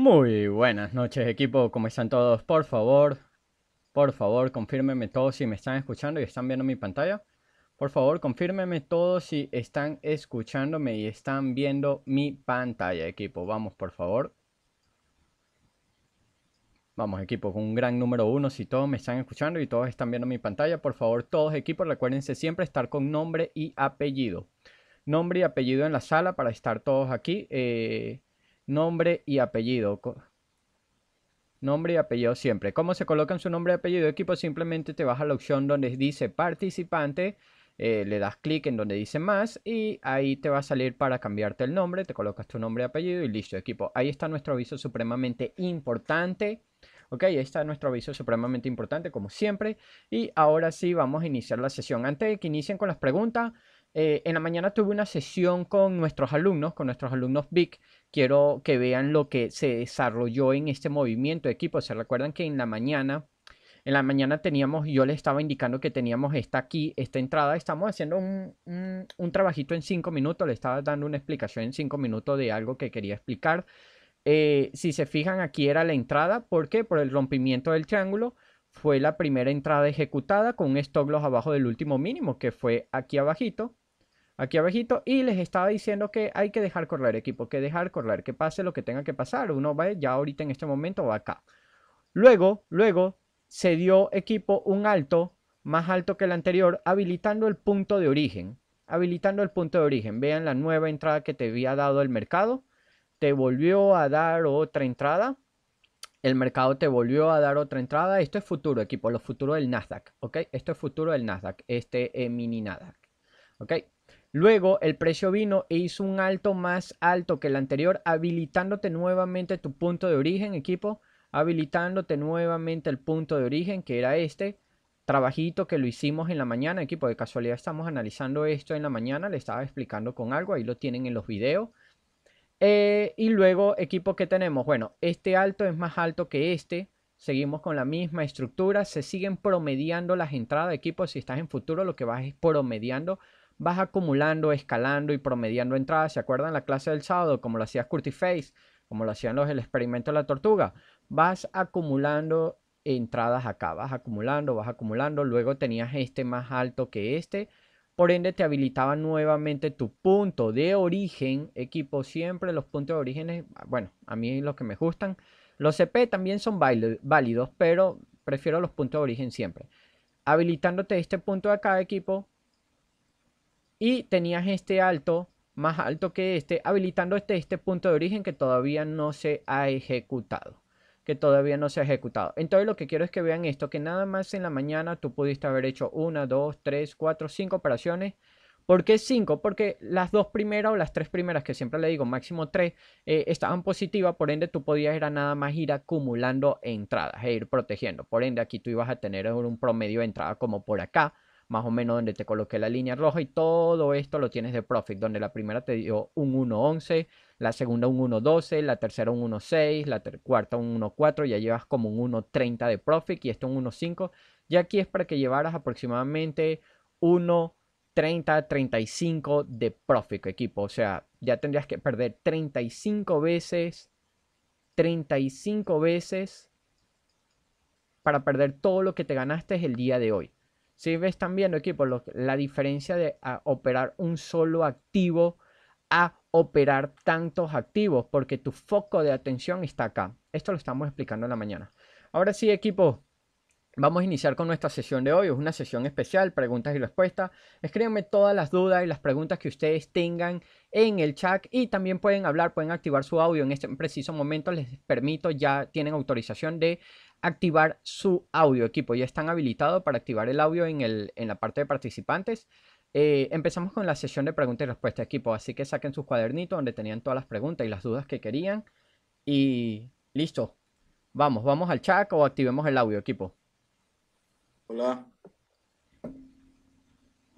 Muy buenas noches equipo, ¿cómo están todos? Por favor, por favor, confírmenme todos si me están escuchando y están viendo mi pantalla. Por favor, confírmenme todos si están escuchándome y están viendo mi pantalla, equipo. Vamos, por favor. Vamos, equipo, con un gran número uno. Si todos me están escuchando y todos están viendo mi pantalla, por favor, todos equipo, recuérdense siempre estar con nombre y apellido. Nombre y apellido en la sala para estar todos aquí. Eh, nombre y apellido. Nombre y apellido siempre. ¿Cómo se colocan su nombre y apellido de equipo? Simplemente te vas a la opción donde dice participante, eh, le das clic en donde dice más y ahí te va a salir para cambiarte el nombre, te colocas tu nombre y apellido y listo equipo. Ahí está nuestro aviso supremamente importante. Ok, ahí está nuestro aviso supremamente importante como siempre. Y ahora sí vamos a iniciar la sesión. Antes de que inicien con las preguntas, eh, en la mañana tuve una sesión con nuestros alumnos, con nuestros alumnos BIC. Quiero que vean lo que se desarrolló en este movimiento de equipo. Se recuerdan que en la mañana en la mañana teníamos, yo les estaba indicando que teníamos esta aquí, esta entrada, estamos haciendo un, trabajito en cinco minutos, le estaba dando una explicación en cinco minutos de algo que quería explicar. Eh, si se fijan, aquí era la entrada, ¿por qué? Por el rompimiento del triángulo, fue la primera entrada ejecutada con un stop loss abajo del último mínimo, que fue aquí abajito aquí abajito y les estaba diciendo que hay que dejar correr equipo, que dejar correr, que pase lo que tenga que pasar. Uno va ya ahorita en este momento va acá. Luego, luego se dio equipo un alto, más alto que el anterior, habilitando el punto de origen. Habilitando el punto de origen. Vean la nueva entrada que te había dado el mercado. Te volvió a dar otra entrada. El mercado te volvió a dar otra entrada. Esto es futuro, equipo. Lo futuro del Nasdaq. ¿Ok? Esto es futuro del Nasdaq. Este eh, mini Nasdaq. ¿Ok? Luego el precio vino e hizo un alto más alto que el anterior, habilitándote nuevamente tu punto de origen, equipo, habilitándote nuevamente el punto de origen, que era este trabajito que lo hicimos en la mañana, equipo, de casualidad estamos analizando esto en la mañana, le estaba explicando con algo, ahí lo tienen en los videos. Eh, y luego, equipo que tenemos, bueno, este alto es más alto que este, seguimos con la misma estructura, se siguen promediando las entradas, equipo, si estás en futuro lo que vas es promediando vas acumulando, escalando y promediando entradas. ¿Se acuerdan la clase del sábado? Como lo hacía Curtis Face, como lo hacían los el experimento de la tortuga. Vas acumulando entradas acá, vas acumulando, vas acumulando. Luego tenías este más alto que este. Por ende, te habilitaba nuevamente tu punto de origen. Equipo, siempre los puntos de origen, bueno, a mí los que me gustan. Los CP también son válidos, pero prefiero los puntos de origen siempre. Habilitándote este punto de acá, equipo, y tenías este alto más alto que este, habilitando este, este punto de origen que todavía no se ha ejecutado. Que todavía no se ha ejecutado. Entonces lo que quiero es que vean esto, que nada más en la mañana tú pudiste haber hecho una, dos, tres, cuatro, cinco operaciones. ¿Por qué 5? Porque las dos primeras o las tres primeras, que siempre le digo máximo tres eh, estaban positivas, por ende tú podías ir a nada más ir acumulando entradas e ir protegiendo. Por ende aquí tú ibas a tener un promedio de entrada como por acá, más o menos donde te coloqué la línea roja y todo esto lo tienes de profit, donde la primera te dio un 1.11, la segunda un 1.12, la tercera un 1.6, la cuarta un 1.4, ya llevas como un 1.30 de profit y esto un 1.5. Y aquí es para que llevaras aproximadamente 1.30, 35 de profit equipo, o sea, ya tendrías que perder 35 veces 35 veces para perder todo lo que te ganaste el día de hoy. Si ves también, equipo, la diferencia de operar un solo activo a operar tantos activos, porque tu foco de atención está acá. Esto lo estamos explicando en la mañana. Ahora sí, equipo, Vamos a iniciar con nuestra sesión de hoy. Es una sesión especial, preguntas y respuestas. Escríbanme todas las dudas y las preguntas que ustedes tengan en el chat y también pueden hablar, pueden activar su audio. En este preciso momento les permito, ya tienen autorización de activar su audio equipo. Ya están habilitados para activar el audio en, el, en la parte de participantes. Eh, empezamos con la sesión de preguntas y respuestas equipo, así que saquen sus cuadernitos donde tenían todas las preguntas y las dudas que querían. Y listo. Vamos, vamos al chat o activemos el audio equipo. Hola.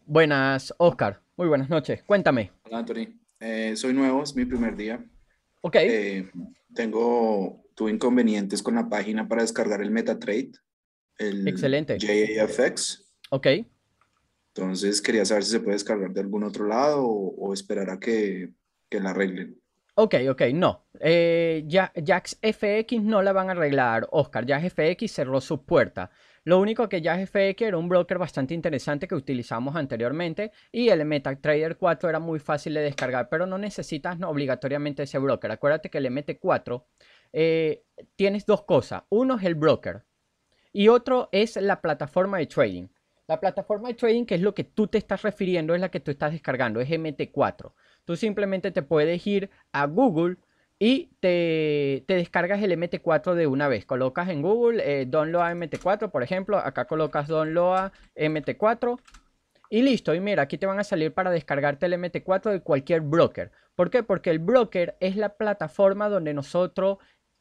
Buenas, Oscar. Muy buenas noches. Cuéntame. Hola, Anthony. Eh, soy nuevo, es mi primer día. Ok. Eh, tengo tuve inconvenientes con la página para descargar el MetaTrade, el Excelente. JAFX. Ok. Entonces quería saber si se puede descargar de algún otro lado o, esperar a que, la arreglen. Ok, ok, no. Eh, Jax FX no la van a arreglar, Oscar. Ya FX cerró su puerta. Lo único que ya FX era un broker bastante interesante que utilizamos anteriormente y el MetaTrader 4 era muy fácil de descargar, pero no necesitas no, obligatoriamente ese broker. Acuérdate que el MT4 eh, tienes dos cosas. Uno es el broker y otro es la plataforma de trading. La plataforma de trading, que es lo que tú te estás refiriendo, es la que tú estás descargando, es MT4. Tú simplemente te puedes ir a Google y te, descargas el MT4 de una vez. Colocas en Google eh, Download MT4, por ejemplo. Acá colocas Download MT4 y listo, y mira, aquí te van a salir para descargarte el MT4 de cualquier broker. ¿Por qué? Porque el broker es la plataforma donde nosotros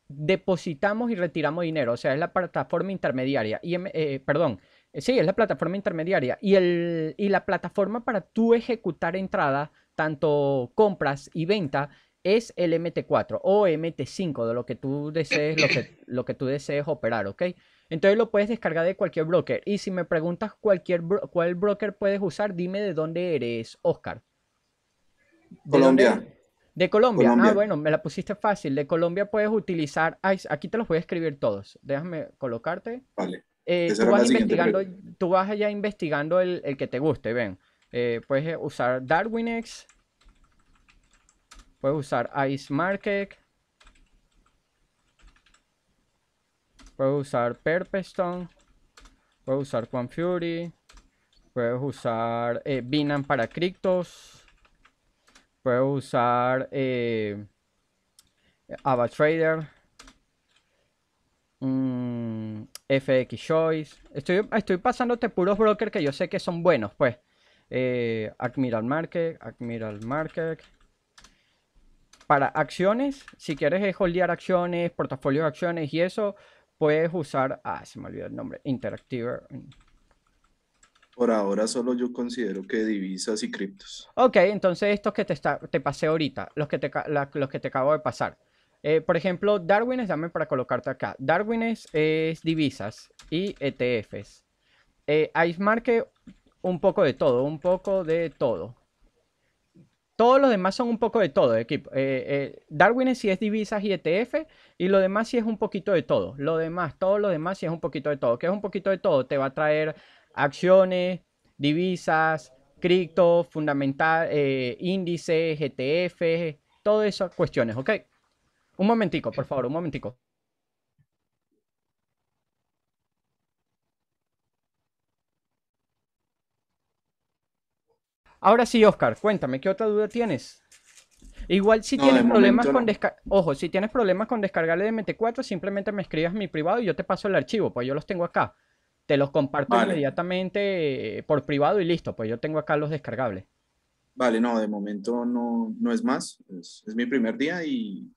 depositamos y retiramos dinero, o sea, es la plataforma intermediaria, y, em, eh, perdón, eh, sí, es la plataforma intermediaria y, el, y la plataforma para tú ejecutar entrada, tanto compras y venta, es el MT4 o MT5 de lo que tú desees, lo que, lo que tú desees operar, ¿ok? Entonces lo puedes descargar de cualquier broker. Y si me preguntas cualquier cuál broker puedes usar, dime de dónde eres, Oscar. Colombia. De Colombia. Ah, bueno, me la pusiste fácil. De Colombia puedes utilizar. aquí te los voy a escribir todos. Déjame colocarte. Vale. Eh, tú, vas investigando, tú vas allá investigando el, que te guste, ven. Eh, puedes eh, usar DarwinX Puedes usar Ice Market. Puedes usar Perpestone. Puedes usar Quan Fury. Puedes usar Binan para criptos. Puedo usar eh, AvaTrader. Mm, FX Choice. Estoy, estoy pasándote puros brokers que yo sé que son buenos, pues. Eh, Admiral Market, Admiral Market. Para acciones, si quieres holdear acciones, portafolios de acciones y eso, puedes usar. Ah, se me olvidó el nombre. Interactive. Por ahora solo yo considero que divisas y criptos. Ok, entonces estos que te, pasé ahorita, los que te, los que te acabo de pasar. Eh, por ejemplo, Darwin es, dame para colocarte acá. Darwin es, divisas y ETFs. Ice eh, Market, un poco de todo, un poco de todo. Todos los demás son un poco de todo, equipo. Eh, eh Darwin si es divisas y ETF, y lo demás si es un poquito de todo. Lo demás, todo lo demás sí es un poquito de todo. Que es un poquito de todo? Te va a traer acciones, divisas, cripto, fundamental, eh, índices, ETF, todas esas cuestiones, ¿ok? Un momentico, por favor, un momentico. Ahora sí, Oscar, cuéntame, ¿qué otra duda tienes? Igual si tienes problemas con descargar, ojo, si tienes problemas con descargar el MT4, simplemente me escribas mi privado y yo te paso el archivo, pues yo los tengo acá. Te los comparto inmediatamente eh, por privado y listo, pues yo tengo acá los descargables. Vale, no, de momento no, es más. Es, mi primer día y,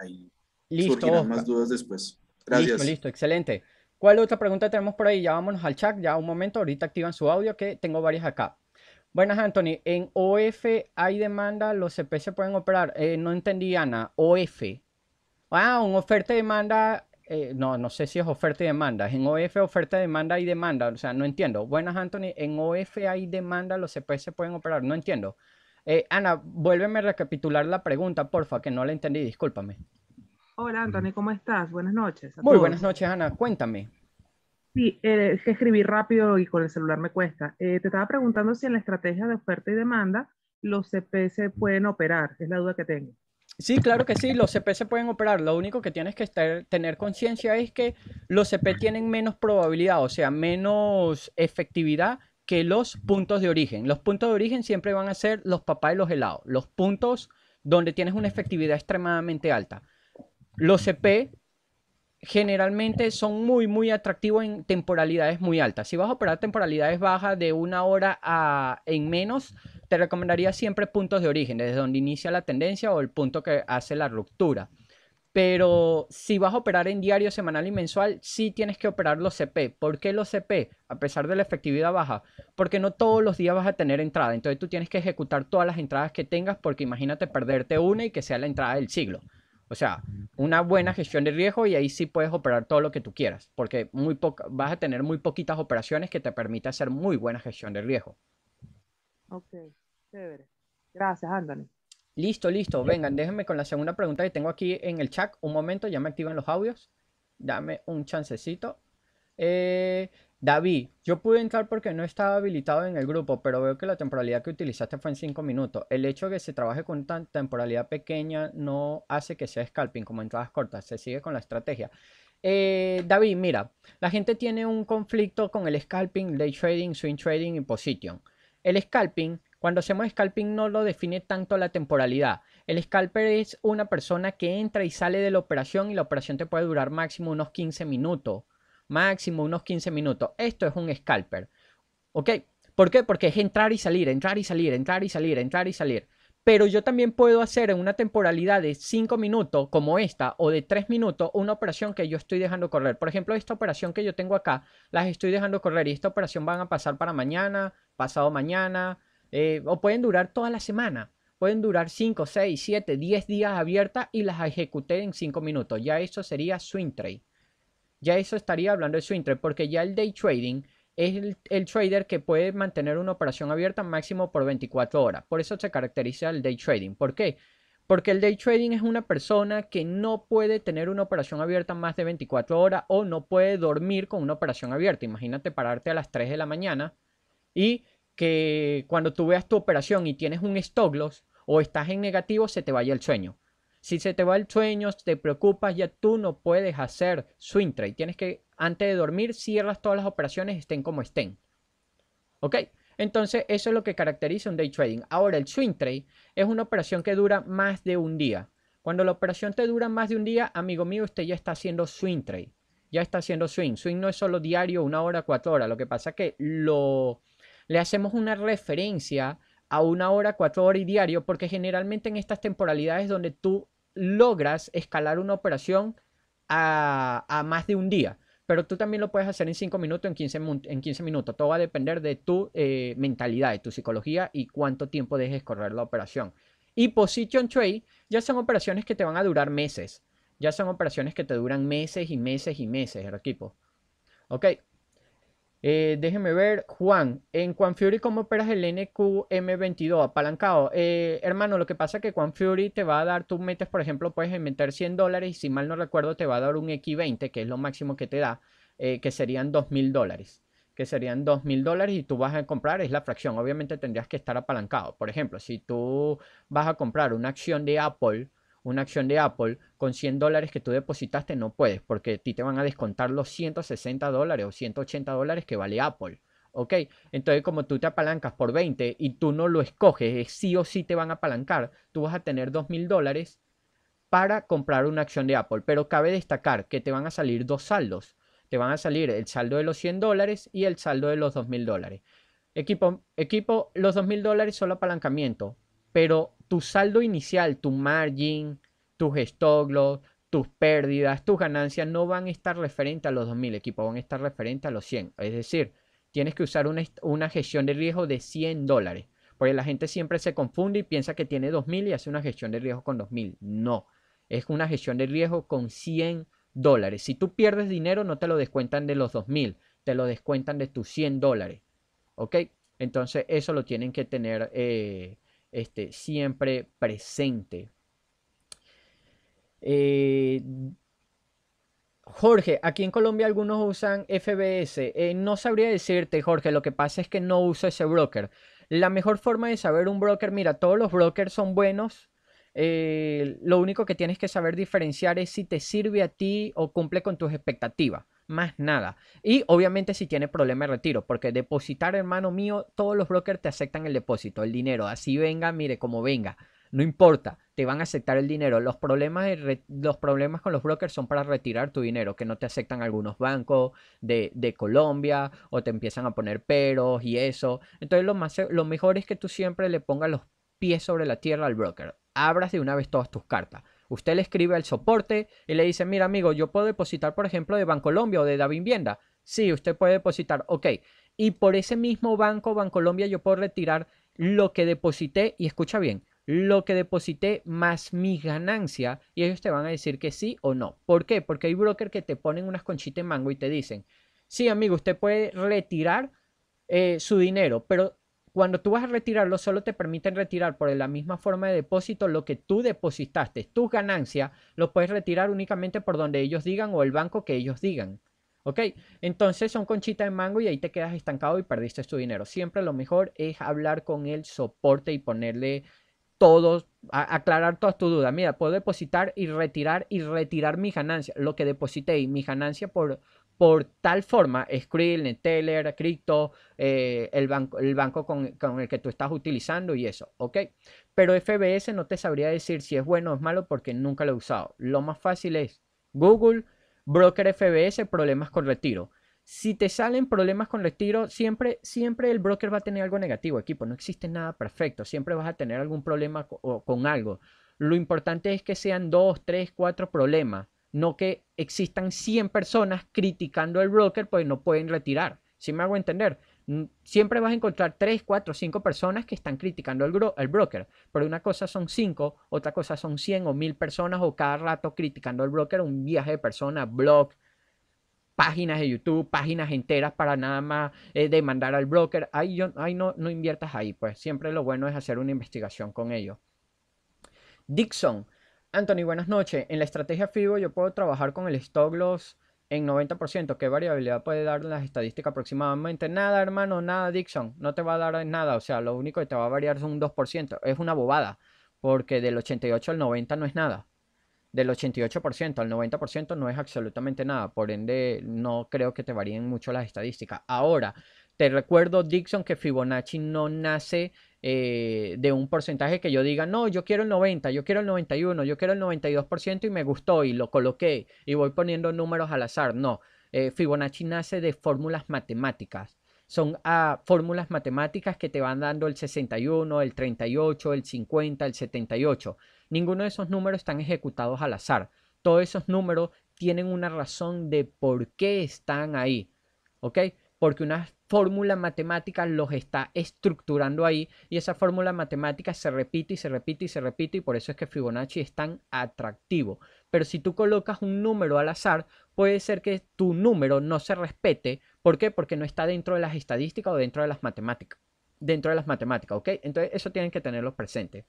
ahí listo, surgirán más dudas después. Gracias. Listo, excelente. ¿Cuál otra pregunta tenemos por ahí? Ya vámonos al chat, ya un momento, ahorita activan su audio que tengo varias acá. Buenas, Anthony. En OF hay demanda, los CP e pueden operar. Eh, no entendí, Ana. OF. Ah, una oferta y demanda eh, no, no sé si es oferta y demanda. En OF oferta, demanda y demanda. O sea, no entiendo. Buenas, Anthony. En OF hay demanda, los CPS pueden operar. No entiendo. Eh, Ana, vuélveme a recapitular la pregunta, porfa, que no la entendí. Discúlpame. Hola, Anthony, ¿cómo estás? Buenas noches. Muy buenas noches, Ana. Cuéntame. Sí, eh, que escribí rápido y con el celular me cuesta. Eh, te estaba preguntando si en la estrategia de oferta y demanda los CPS pueden operar. Es la duda que tengo. Sí, claro que sí, los CP se pueden operar. Lo único que tienes que tener conciencia es que los CP tienen menos probabilidad, o sea, menos efectividad que los puntos de origen. Los puntos de origen siempre van a ser los papás y los helados, los puntos donde tienes una efectividad extremadamente alta. Los CP generalmente son muy, muy atractivos en temporalidades muy altas. Si vas a operar temporalidades bajas de una hora a, en menos, te recomendaría siempre puntos de origen, desde donde inicia la tendencia o el punto que hace la ruptura. Pero si vas a operar en diario, semanal y mensual, sí tienes que operar los CP. ¿Por qué los CP? A pesar de la efectividad baja. Porque no todos los días vas a tener entrada. Entonces tú tienes que ejecutar todas las entradas que tengas porque imagínate perderte una y que sea la entrada del siglo. O sea, una buena gestión de riesgo y ahí sí puedes operar todo lo que tú quieras, porque muy vas a tener muy poquitas operaciones que te permita hacer muy buena gestión de riesgo. Ok, chévere. Gracias, Anthony. Listo, listo. Vengan, déjenme con la segunda pregunta que tengo aquí en el chat. Un momento, ya me activan los audios. Dame un chancecito. Eh, David, yo pude entrar porque no estaba habilitado en el grupo, pero veo que la temporalidad que utilizaste fue en 5 minutos. El hecho de que se trabaje con tanta temporalidad pequeña no hace que sea scalping como entradas cortas, se sigue con la estrategia. Eh, David, mira, la gente tiene un conflicto con el scalping, day trading, swing trading y position. El scalping, cuando hacemos scalping no lo define tanto la temporalidad. El scalper es una persona que entra y sale de la operación y la operación te puede durar máximo unos 15 minutos. Máximo unos 15 minutos. Esto es un scalper. ¿Ok? ¿Por qué? Porque es entrar y salir, entrar y salir, entrar y salir, entrar y salir pero yo también puedo hacer en una temporalidad de 5 minutos como esta o de 3 minutos una operación que yo estoy dejando correr. Por ejemplo, esta operación que yo tengo acá, las estoy dejando correr y esta operación van a pasar para mañana, pasado mañana, eh, o pueden durar toda la semana. Pueden durar 5, 6, 7, 10 días abiertas y las ejecuté en 5 minutos. Ya eso sería swing trade. Ya eso estaría hablando de swing trade porque ya el day trading es el, trader que puede mantener una operación abierta máximo por 24 horas. Por eso se caracteriza el day trading. ¿Por qué? Porque el day trading es una persona que no puede tener una operación abierta más de 24 horas o no puede dormir con una operación abierta. Imagínate pararte a las 3 de la mañana y que cuando tú veas tu operación y tienes un stop loss o estás en negativo, se te vaya el sueño. Si se te va el sueño, te preocupas, ya tú no puedes hacer swing trade. Tienes que antes de dormir cierras todas las operaciones, estén como estén. ¿Ok? Entonces, eso es lo que caracteriza un day trading. Ahora, el swing trade es una operación que dura más de un día. Cuando la operación te dura más de un día, amigo mío, usted ya está haciendo swing trade. Ya está haciendo swing. Swing no es solo diario, una hora, cuatro horas. Lo que pasa es que lo... le hacemos una referencia a una hora, cuatro horas y diario, porque generalmente en estas temporalidades donde tú logras escalar una operación a más de un día pero tú también lo puedes hacer en 5 minutos, en 15, en 15 minutos. Todo va a depender de tu eh, mentalidad, de tu psicología y cuánto tiempo dejes correr la operación. Y position trade ya son operaciones que te van a durar meses. Ya son operaciones que te duran meses y meses y meses, el equipo. Ok, eh, déjeme ver, Juan, en Juan Fury, ¿cómo operas el NQM22 apalancado? Eh, hermano, lo que pasa es que Juan Fury te va a dar, tú metes, por ejemplo, puedes meter 100 dólares y si mal no recuerdo te va a dar un X20, que es lo máximo que te da, eh, que serían 2.000 dólares, que serían 2.000 dólares y tú vas a comprar, es la fracción, obviamente tendrías que estar apalancado. Por ejemplo, si tú vas a comprar una acción de Apple, una acción de Apple con 100 dólares que tú depositaste, no puedes, porque a ti te van a descontar los 160 dólares o 180 dólares que vale Apple. ¿Ok? Entonces, como tú te apalancas por 20 y tú no lo escoges, sí o sí te van a apalancar, tú vas a tener 2000 dólares para comprar una acción de Apple. Pero cabe destacar que te van a salir dos saldos. Te van a salir el saldo de los 100 dólares y el saldo de los 2000 dólares. Equipo, equipo, los 2000 dólares son apalancamiento pero tu saldo inicial, tu margin, tus stock loss, tus pérdidas, tus ganancias no van a estar referentes a los 2.000 equipos, van a estar referentes a los 100. Es decir, tienes que usar una, gestión de riesgo de 100 dólares. Porque la gente siempre se confunde y piensa que tiene 2.000 y hace una gestión de riesgo con 2.000. No, es una gestión de riesgo con 100 dólares. Si tú pierdes dinero, no te lo descuentan de los 2.000, te lo descuentan de tus 100 dólares. ¿Ok? Entonces, eso lo tienen que tener eh, este, siempre presente. Eh, Jorge, aquí en Colombia algunos usan FBS. Eh, no sabría decirte, Jorge, lo que pasa es que no uso ese broker. La mejor forma de saber un broker, mira, todos los brokers son buenos. Eh, lo único que tienes que saber diferenciar es si te sirve a ti o cumple con tus expectativas más nada. Y obviamente si tiene problema de retiro, porque depositar, hermano mío, todos los brokers te aceptan el depósito, el dinero, así venga, mire como venga, no importa, te van a aceptar el dinero. Los problemas, los problemas con los brokers son para retirar tu dinero, que no te aceptan algunos bancos de, Colombia o te empiezan a poner peros y eso. Entonces lo, más, lo mejor es que tú siempre le pongas los pies sobre la tierra al broker, abras de una vez todas tus cartas Usted le escribe al soporte y le dice, mira amigo, yo puedo depositar, por ejemplo, de Bancolombia o de vivienda Sí, usted puede depositar, ok. Y por ese mismo banco, Bancolombia, yo puedo retirar lo que deposité, y escucha bien, lo que deposité más mi ganancia, y ellos te van a decir que sí o no. ¿Por qué? Porque hay brokers que te ponen unas conchitas en mango y te dicen, sí amigo, usted puede retirar eh, su dinero, pero cuando tú vas a retirarlo, solo te permiten retirar por la misma forma de depósito lo que tú depositaste. Tus ganancias lo puedes retirar únicamente por donde ellos digan o el banco que ellos digan. ¿Ok? Entonces son conchitas de mango y ahí te quedas estancado y perdiste tu dinero. Siempre lo mejor es hablar con el soporte y ponerle todos, aclarar todas tus dudas. Mira, puedo depositar y retirar y retirar mi ganancia, lo que deposité y mi ganancia por, por tal forma, Skrill, Neteller, Crypto, eh, el banco, el banco con, el que tú estás utilizando y eso, ¿ok? Pero FBS no te sabría decir si es bueno o es malo porque nunca lo he usado. Lo más fácil es Google, Broker FBS, problemas con retiro. Si te salen problemas con retiro, siempre, siempre el broker va a tener algo negativo, equipo. No existe nada perfecto. Siempre vas a tener algún problema con, con algo. Lo importante es que sean dos, tres, cuatro problemas no que existan 100 personas criticando el broker, pues no pueden retirar. Si me hago entender? Mm, siempre vas a encontrar 3, 4, 5 personas que están criticando el broker, pero una cosa son 5, otra cosa son 100 o 1000 personas o cada rato criticando el broker, un viaje de personas, blog, páginas de YouTube, páginas enteras para nada más eh, demandar al broker. Ahí, yo, no, no inviertas ahí, pues siempre lo bueno es hacer una investigación con ellos. Dixon, Anthony, buenas noches. En la estrategia FIBO yo puedo trabajar con el stock loss en 90%. ¿Qué variabilidad puede dar las estadísticas aproximadamente? Nada, hermano, nada, Dixon. No te va a dar nada. O sea, lo único que te va a variar es un 2%. Es una bobada. Porque del 88 al 90 no es nada. Del 88% al 90% no es absolutamente nada. Por ende, no creo que te varíen mucho las estadísticas. Ahora, te recuerdo, Dixon, que Fibonacci no nace eh, de un porcentaje que yo diga, no, yo quiero el 90, yo quiero el 91, yo quiero el 92% y me gustó y lo coloqué y voy poniendo números al azar. No, eh, Fibonacci nace de fórmulas matemáticas. Son ah, fórmulas matemáticas que te van dando el 61, el 38, el 50, el 78. Ninguno de esos números están ejecutados al azar. Todos esos números tienen una razón de por qué están ahí. ¿Ok? porque una fórmula matemática los está estructurando ahí y esa fórmula matemática se repite y se repite y se repite y por eso es que Fibonacci es tan atractivo. Pero si tú colocas un número al azar, puede ser que tu número no se respete. ¿Por qué? Porque no está dentro de las estadísticas o dentro de las matemáticas. Dentro de las matemáticas, ¿ok? Entonces eso tienen que tenerlo presente.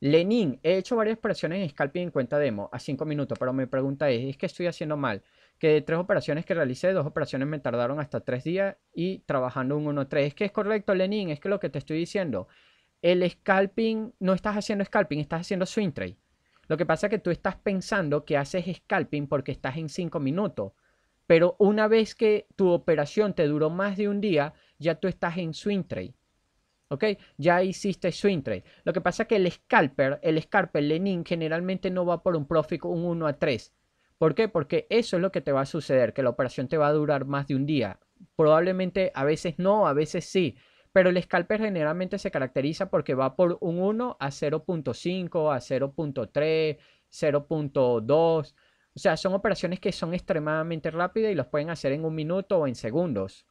Lenin, he hecho varias presiones en Scalping en cuenta demo a 5 minutos, pero mi pregunta es, ¿es que estoy haciendo mal? que de tres operaciones que realicé, dos operaciones me tardaron hasta tres días y trabajando un 1-3. Es que es correcto, Lenin, es que lo que te estoy diciendo, el scalping, no estás haciendo scalping, estás haciendo swing trade. Lo que pasa es que tú estás pensando que haces scalping porque estás en cinco minutos. Pero una vez que tu operación te duró más de un día, ya tú estás en swing trade. ¿Ok? Ya hiciste swing trade. Lo que pasa es que el scalper, el scalper Lenin, generalmente no va por un profit un 1 a 3. ¿Por qué? Porque eso es lo que te va a suceder, que la operación te va a durar más de un día. Probablemente a veces no, a veces sí, pero el scalper generalmente se caracteriza porque va por un 1 a 0.5, a 0.3, 0.2. O sea, son operaciones que son extremadamente rápidas y las pueden hacer en un minuto o en segundos.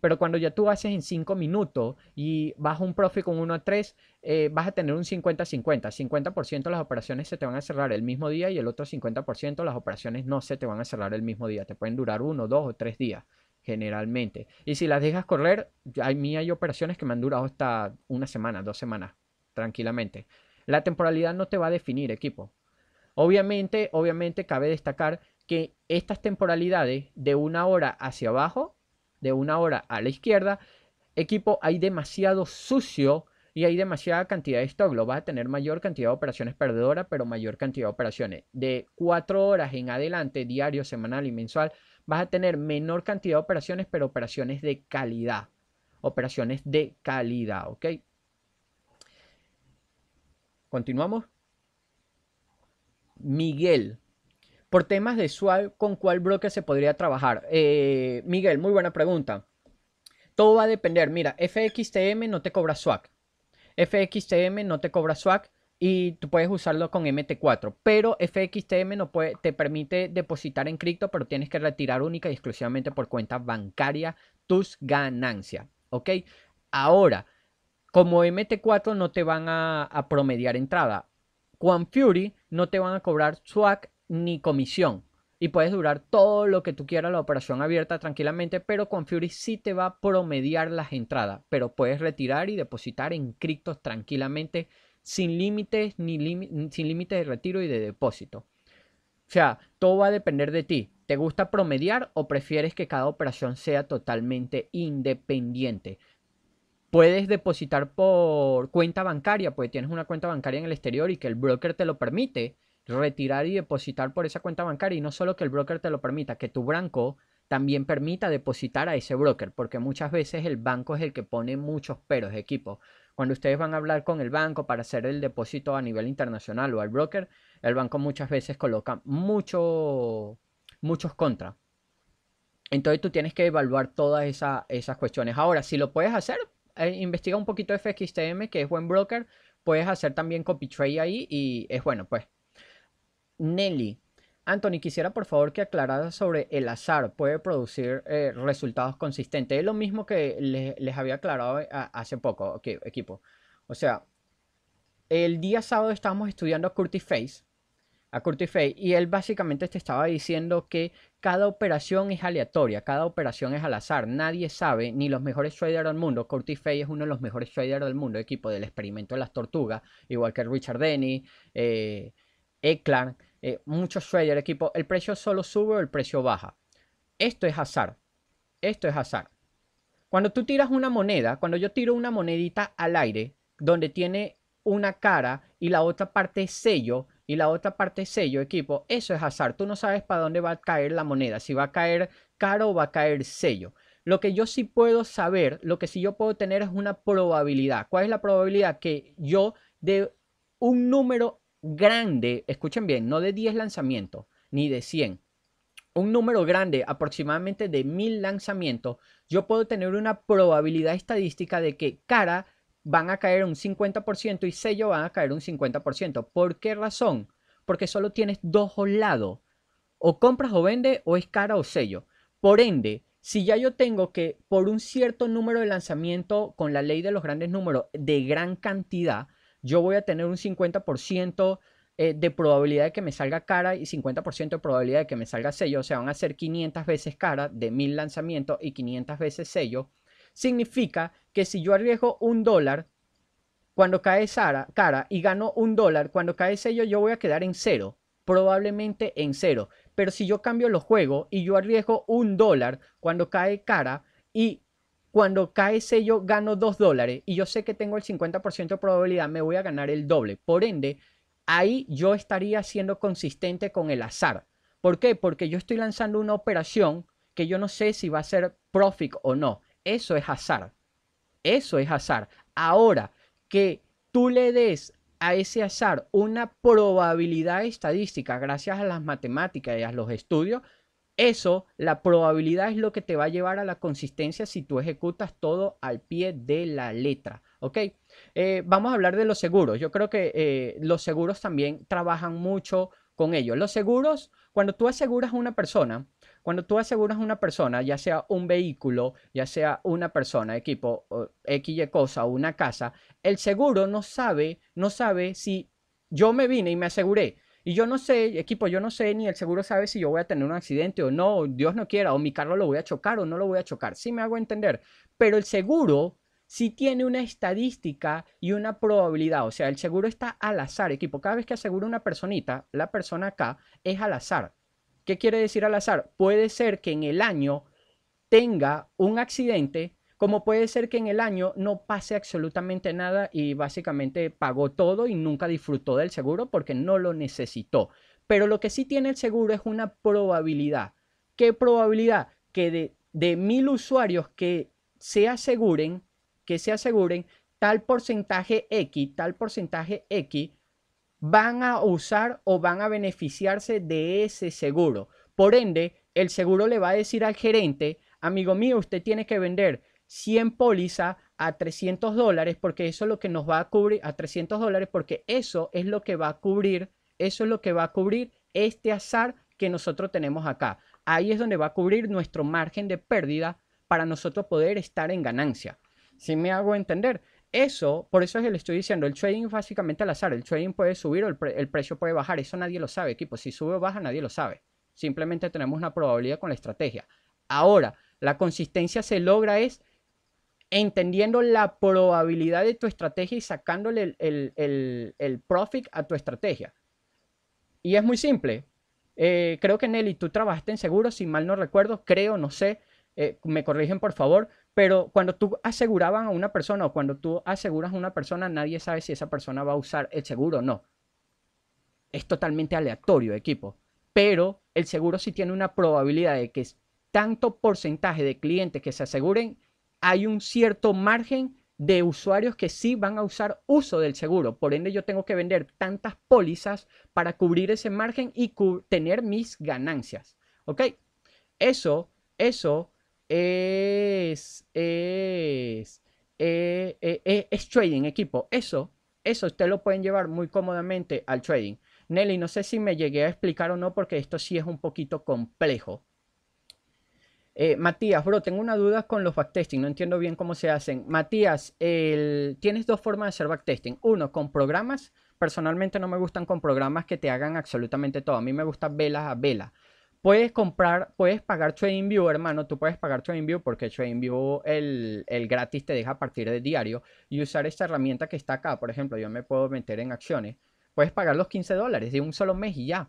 Pero cuando ya tú haces en 5 minutos y vas a un profe con 1 a 3, eh, vas a tener un 50-50. 50%, de las operaciones se te van a cerrar el mismo día y el otro 50% las operaciones no se te van a cerrar el mismo día. Te pueden durar 1, 2 o 3 días generalmente. Y si las dejas correr, a mí hay operaciones que me han durado hasta una semana, dos semanas, tranquilamente. La temporalidad no te va a definir, equipo. Obviamente, obviamente cabe destacar que estas temporalidades de una hora hacia abajo de una hora a la izquierda, equipo hay demasiado sucio y hay demasiada cantidad de stock. Lo vas a tener mayor cantidad de operaciones perdedoras, pero mayor cantidad de operaciones. De cuatro horas en adelante, diario, semanal y mensual, vas a tener menor cantidad de operaciones, pero operaciones de calidad. Operaciones de calidad, ¿ok? Continuamos. Miguel, por temas de SWAP, ¿con cuál broker se podría trabajar? Eh, Miguel, muy buena pregunta. Todo va a depender. Mira, FXTM no te cobra SWAP. FXTM no te cobra SWAP y tú puedes usarlo con MT4. Pero FXTM no puede, te permite depositar en cripto, pero tienes que retirar única y exclusivamente por cuenta bancaria tus ganancias. ¿Ok? Ahora, como MT4 no te van a, promediar entrada. Juan Fury no te van a cobrar SWAG ni comisión. Y puedes durar todo lo que tú quieras la operación abierta tranquilamente, pero con Fury sí te va a promediar las entradas, pero puedes retirar y depositar en criptos tranquilamente sin límites ni sin límites de retiro y de depósito. O sea, todo va a depender de ti. ¿Te gusta promediar o prefieres que cada operación sea totalmente independiente? Puedes depositar por cuenta bancaria, porque tienes una cuenta bancaria en el exterior y que el broker te lo permite retirar y depositar por esa cuenta bancaria y no solo que el broker te lo permita, que tu banco también permita depositar a ese broker, porque muchas veces el banco es el que pone muchos peros de equipo. Cuando ustedes van a hablar con el banco para hacer el depósito a nivel internacional o al broker, el banco muchas veces coloca mucho, muchos contra. Entonces tú tienes que evaluar todas esas cuestiones. Ahora, si lo puedes hacer, eh, investiga un poquito FXTM, que es buen broker. Puedes hacer también copy trade ahí y es bueno, pues Nelly. Anthony, quisiera por favor que aclarara sobre el azar puede producir eh, resultados consistentes. Es lo mismo que les, había aclarado eh, hace poco, equipo. O sea, el día sábado estábamos estudiando a Curtis Face, a Curtis Face, y él básicamente te estaba diciendo que cada operación es aleatoria, cada operación es al azar. Nadie sabe, ni los mejores traders del mundo. Curtis Face es uno de los mejores traders del mundo, equipo del experimento de las tortugas, igual que Richard Denny, eh, eh, muchos traders, equipo, el precio solo sube o el precio baja. Esto es azar. Esto es azar. Cuando tú tiras una moneda, cuando yo tiro una monedita al aire, donde tiene una cara y la otra parte es sello, y la otra parte es sello, equipo, eso es azar. Tú no sabes para dónde va a caer la moneda, si va a caer caro o va a caer sello. Lo que yo sí puedo saber, lo que sí yo puedo tener es una probabilidad. ¿Cuál es la probabilidad? Que yo de un número grande, escuchen bien, no de 10 lanzamientos ni de 100, un número grande, aproximadamente de 1000 lanzamientos, yo puedo tener una probabilidad estadística de que cara van a caer un 50% y sello van a caer un 50%. ¿Por qué razón? Porque solo tienes dos lados. O compras o vende o es cara o sello. Por ende, si ya yo tengo que por un cierto número de lanzamiento con la ley de los grandes números de gran cantidad, yo voy a tener un 50% eh, de probabilidad de que me salga cara y 50% de probabilidad de que me salga sello, o sea, van a ser 500 veces cara de 1000 lanzamientos y 500 veces sello, significa que si yo arriesgo un dólar cuando cae cara y gano un dólar, cuando cae sello yo voy a quedar en cero, probablemente en cero. Pero si yo cambio los juegos y yo arriesgo un dólar cuando cae cara y cuando cae sello gano 2 dólares y yo sé que tengo el 50% de probabilidad, me voy a ganar el doble. Por ende, ahí yo estaría siendo consistente con el azar. ¿Por qué? Porque yo estoy lanzando una operación que yo no sé si va a ser profit o no. Eso es azar. Eso es azar. Ahora, que tú le des a ese azar una probabilidad estadística gracias a las matemáticas y a los estudios, eso, la probabilidad es lo que te va a llevar a la consistencia si tú ejecutas todo al pie de la letra. ¿Ok? Eh, vamos a hablar de los seguros. Yo creo que eh, los seguros también trabajan mucho con ellos. Los seguros, cuando tú aseguras a una persona, cuando tú aseguras a una persona, ya sea un vehículo, ya sea una persona, equipo, X cosa, una casa, el seguro no sabe, no sabe si yo me vine y me aseguré y yo no sé, equipo, yo no sé, ni el seguro sabe si yo voy a tener un accidente o no, Dios no quiera, o mi carro lo voy a chocar o no lo voy a chocar. Sí me hago entender. Pero el seguro sí tiene una estadística y una probabilidad. O sea, el seguro está al azar, equipo. Cada vez que asegura una personita, la persona acá es al azar. ¿Qué quiere decir al azar? Puede ser que en el año tenga un accidente como puede ser que en el año no pase absolutamente nada y básicamente pagó todo y nunca disfrutó del seguro porque no lo necesitó. Pero lo que sí tiene el seguro es una probabilidad. ¿Qué probabilidad? Que de, de mil usuarios que se aseguren, que se aseguren, tal porcentaje X, tal porcentaje X, van a usar o van a beneficiarse de ese seguro. Por ende, el seguro le va a decir al gerente, amigo mío, usted tiene que vender 100 póliza a 300 dólares porque eso es lo que nos va a cubrir a 300 dólares porque eso es lo que va a cubrir, eso es lo que va a cubrir este azar que nosotros tenemos acá. Ahí es donde va a cubrir nuestro margen de pérdida para nosotros poder estar en ganancia. Si me hago entender, eso, por eso es que le estoy diciendo, el trading es básicamente al azar, el trading puede subir o el, el precio puede bajar, eso nadie lo sabe, equipo, si sube o baja nadie lo sabe. Simplemente tenemos una probabilidad con la estrategia. Ahora, la consistencia se logra es entendiendo la probabilidad de tu estrategia y sacándole el, profit a tu estrategia. Y es muy simple. Eh, creo que Nelly, tú trabajaste en seguros, si mal no recuerdo, creo, no sé, eh, me corrigen por favor, pero cuando tú aseguraban a una persona o cuando tú aseguras a una persona, nadie sabe si esa persona va a usar el seguro o no. Es totalmente aleatorio, equipo. Pero el seguro sí tiene una probabilidad de que tanto porcentaje de clientes que se aseguren hay un cierto margen de usuarios que sí van a usar uso del seguro. Por ende, yo tengo que vender tantas pólizas para cubrir ese margen y tener mis ganancias. ¿Ok? Eso, eso es, es, e, e, e, es, trading, equipo. Eso, eso usted lo pueden llevar muy cómodamente al trading. Nelly, no sé si me llegué a explicar o no, porque esto sí es un poquito complejo. Eh, Matías, bro, tengo una duda con los backtesting, no entiendo bien cómo se hacen. Matías, tienes dos formas de hacer backtesting. Uno, con programas. Personalmente no me gustan con programas que te hagan absolutamente todo. A mí me gusta vela a vela. Puedes comprar, puedes pagar TradingView, hermano. Tú puedes pagar TradingView porque TradingView el, el gratis te deja a partir de diario y usar esta herramienta que está acá. Por ejemplo, yo me puedo meter en acciones. Puedes pagar los 15 dólares de un solo mes y ya.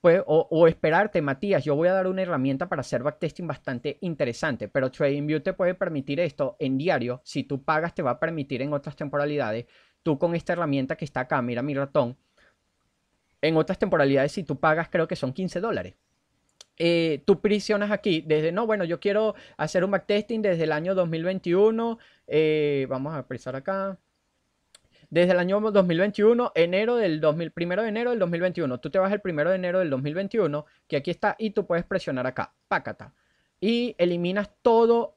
Pues, o, esperarte, Matías, yo voy a dar una herramienta para hacer backtesting bastante interesante, pero TradingView te puede permitir esto en diario. Si tú pagas, te va a permitir en otras temporalidades. Tú con esta herramienta que está acá, mira mi ratón. En otras temporalidades, si tú pagas, creo que son 15 dólares. Eh, tú prisionas aquí desde, no, bueno, yo quiero hacer un backtesting desde el año 2021. Eh, vamos a presar acá desde el año 2021, enero del 2000, primero de enero del 2021. Tú te vas el primero de enero del 2021, que aquí está, y tú puedes presionar acá, pácata. Y eliminas todo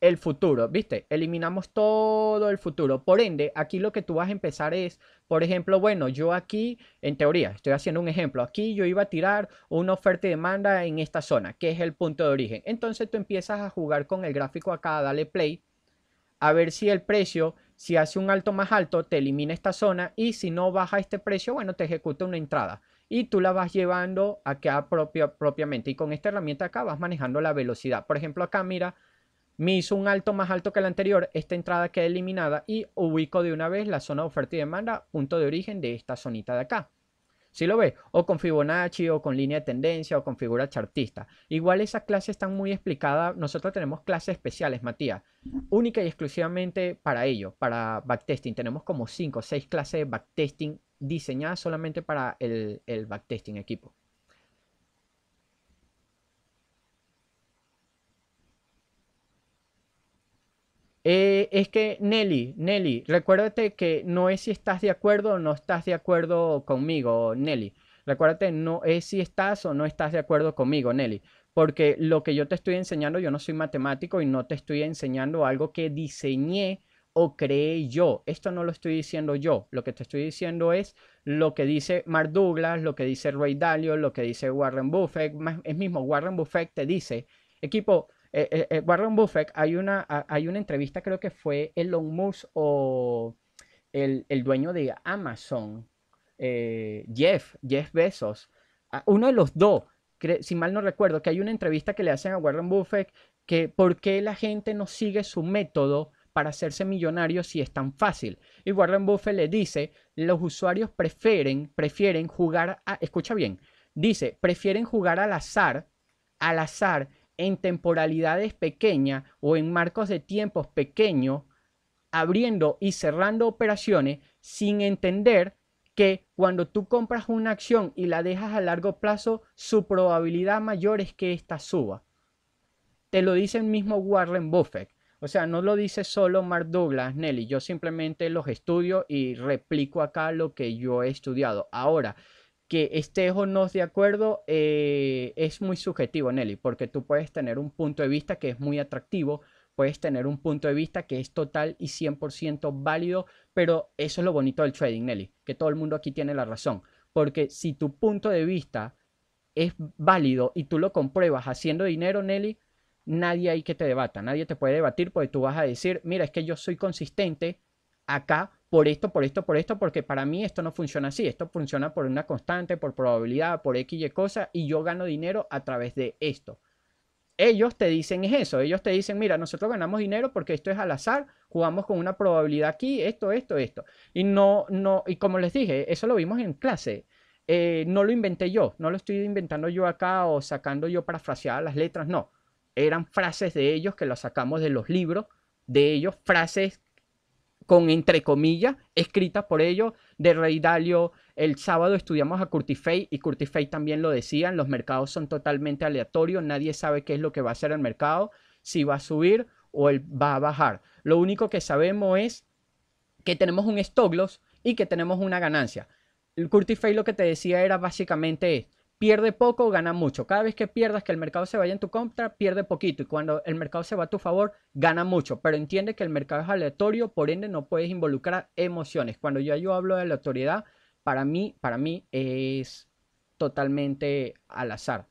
el futuro, ¿viste? Eliminamos todo el futuro. Por ende, aquí lo que tú vas a empezar es, por ejemplo, bueno, yo aquí, en teoría, estoy haciendo un ejemplo, aquí yo iba a tirar una oferta y demanda en esta zona, que es el punto de origen. Entonces tú empiezas a jugar con el gráfico acá, dale play, a ver si el precio si hace un alto más alto, te elimina esta zona y si no baja este precio, bueno, te ejecuta una entrada y tú la vas llevando acá propiamente. Y con esta herramienta acá vas manejando la velocidad. Por ejemplo, acá mira, me hizo un alto más alto que el anterior, esta entrada queda eliminada y ubico de una vez la zona de oferta y demanda, punto de origen de esta zonita de acá. Si lo ves? O con Fibonacci, o con línea de tendencia, o con figura chartista. Igual esas clases están muy explicadas. Nosotros tenemos clases especiales, Matías, única y exclusivamente para ello, para backtesting. Tenemos como 5 o 6 clases de backtesting diseñadas solamente para el, el backtesting equipo. Eh, es que Nelly, Nelly, recuérdate que no es si estás de acuerdo o no estás de acuerdo conmigo, Nelly. Recuérdate, no es si estás o no estás de acuerdo conmigo, Nelly. Porque lo que yo te estoy enseñando, yo no soy matemático y no te estoy enseñando algo que diseñé o creé yo. Esto no lo estoy diciendo yo. Lo que te estoy diciendo es lo que dice Mark Douglas, lo que dice Ray Dalio, lo que dice Warren Buffett. Es mismo, Warren Buffett te dice, equipo, eh, eh, eh, Warren Buffett, hay una, hay una entrevista, creo que fue Elon Musk o el, dueño de Amazon, Jeff, Jeff Bezos, ah, uno de los dos, si mal no recuerdo, que hay una entrevista que le hacen a Warren Buffett que por qué la gente no sigue su método para hacerse millonario si es tan fácil. Y Warren Buffett le dice, los usuarios prefieren, prefieren jugar a, escucha bien, dice, prefieren jugar al azar, al azar en temporalidades pequeñas o en marcos de tiempos pequeños, abriendo y cerrando operaciones sin entender que cuando tú compras una acción y la dejas a largo plazo, su probabilidad mayor es que esta suba. Te lo dice el mismo Warren Buffett. O sea, no lo dice solo Mark Douglas, Nelly. Yo simplemente los estudio y replico acá lo que yo he estudiado. Ahora, que estés o no de acuerdo eh, es muy subjetivo, Nelly, porque tú puedes tener un punto de vista que es muy atractivo, puedes tener un punto de vista que es total y 100% válido, pero eso es lo bonito del trading, Nelly, que todo el mundo aquí tiene la razón, porque si tu punto de vista es válido y tú lo compruebas haciendo dinero, Nelly, nadie hay que te debata, nadie te puede debatir porque tú vas a decir, mira, es que yo soy consistente acá por esto, por esto, por esto, porque para mí esto no funciona así, esto funciona por una constante, por probabilidad, por X y cosa, y yo gano dinero a través de esto. Ellos te dicen es eso, ellos te dicen, mira, nosotros ganamos dinero porque esto es al azar, jugamos con una probabilidad aquí, esto, esto, esto. Y no, no, y como les dije, eso lo vimos en clase. Eh, no lo inventé yo, no lo estoy inventando yo acá o sacando yo parafraseadas las letras, no. Eran frases de ellos que las sacamos de los libros, de ellos, frases con entre comillas, escrita por ellos, de Rey Dalio. El sábado estudiamos a curtifey y curtifey también lo decían, los mercados son totalmente aleatorios, nadie sabe qué es lo que va a hacer el mercado, si va a subir o va a bajar. Lo único que sabemos es que tenemos un stop loss y que tenemos una ganancia. El lo que te decía era básicamente esto, pierde poco, gana mucho. Cada vez que pierdas, que el mercado se vaya en tu contra, pierde poquito. Y cuando el mercado se va a tu favor, gana mucho. Pero entiende que el mercado es aleatorio, por ende no puedes involucrar emociones. Cuando yo, yo hablo de aleatoriedad, para mí, para mí es totalmente al azar.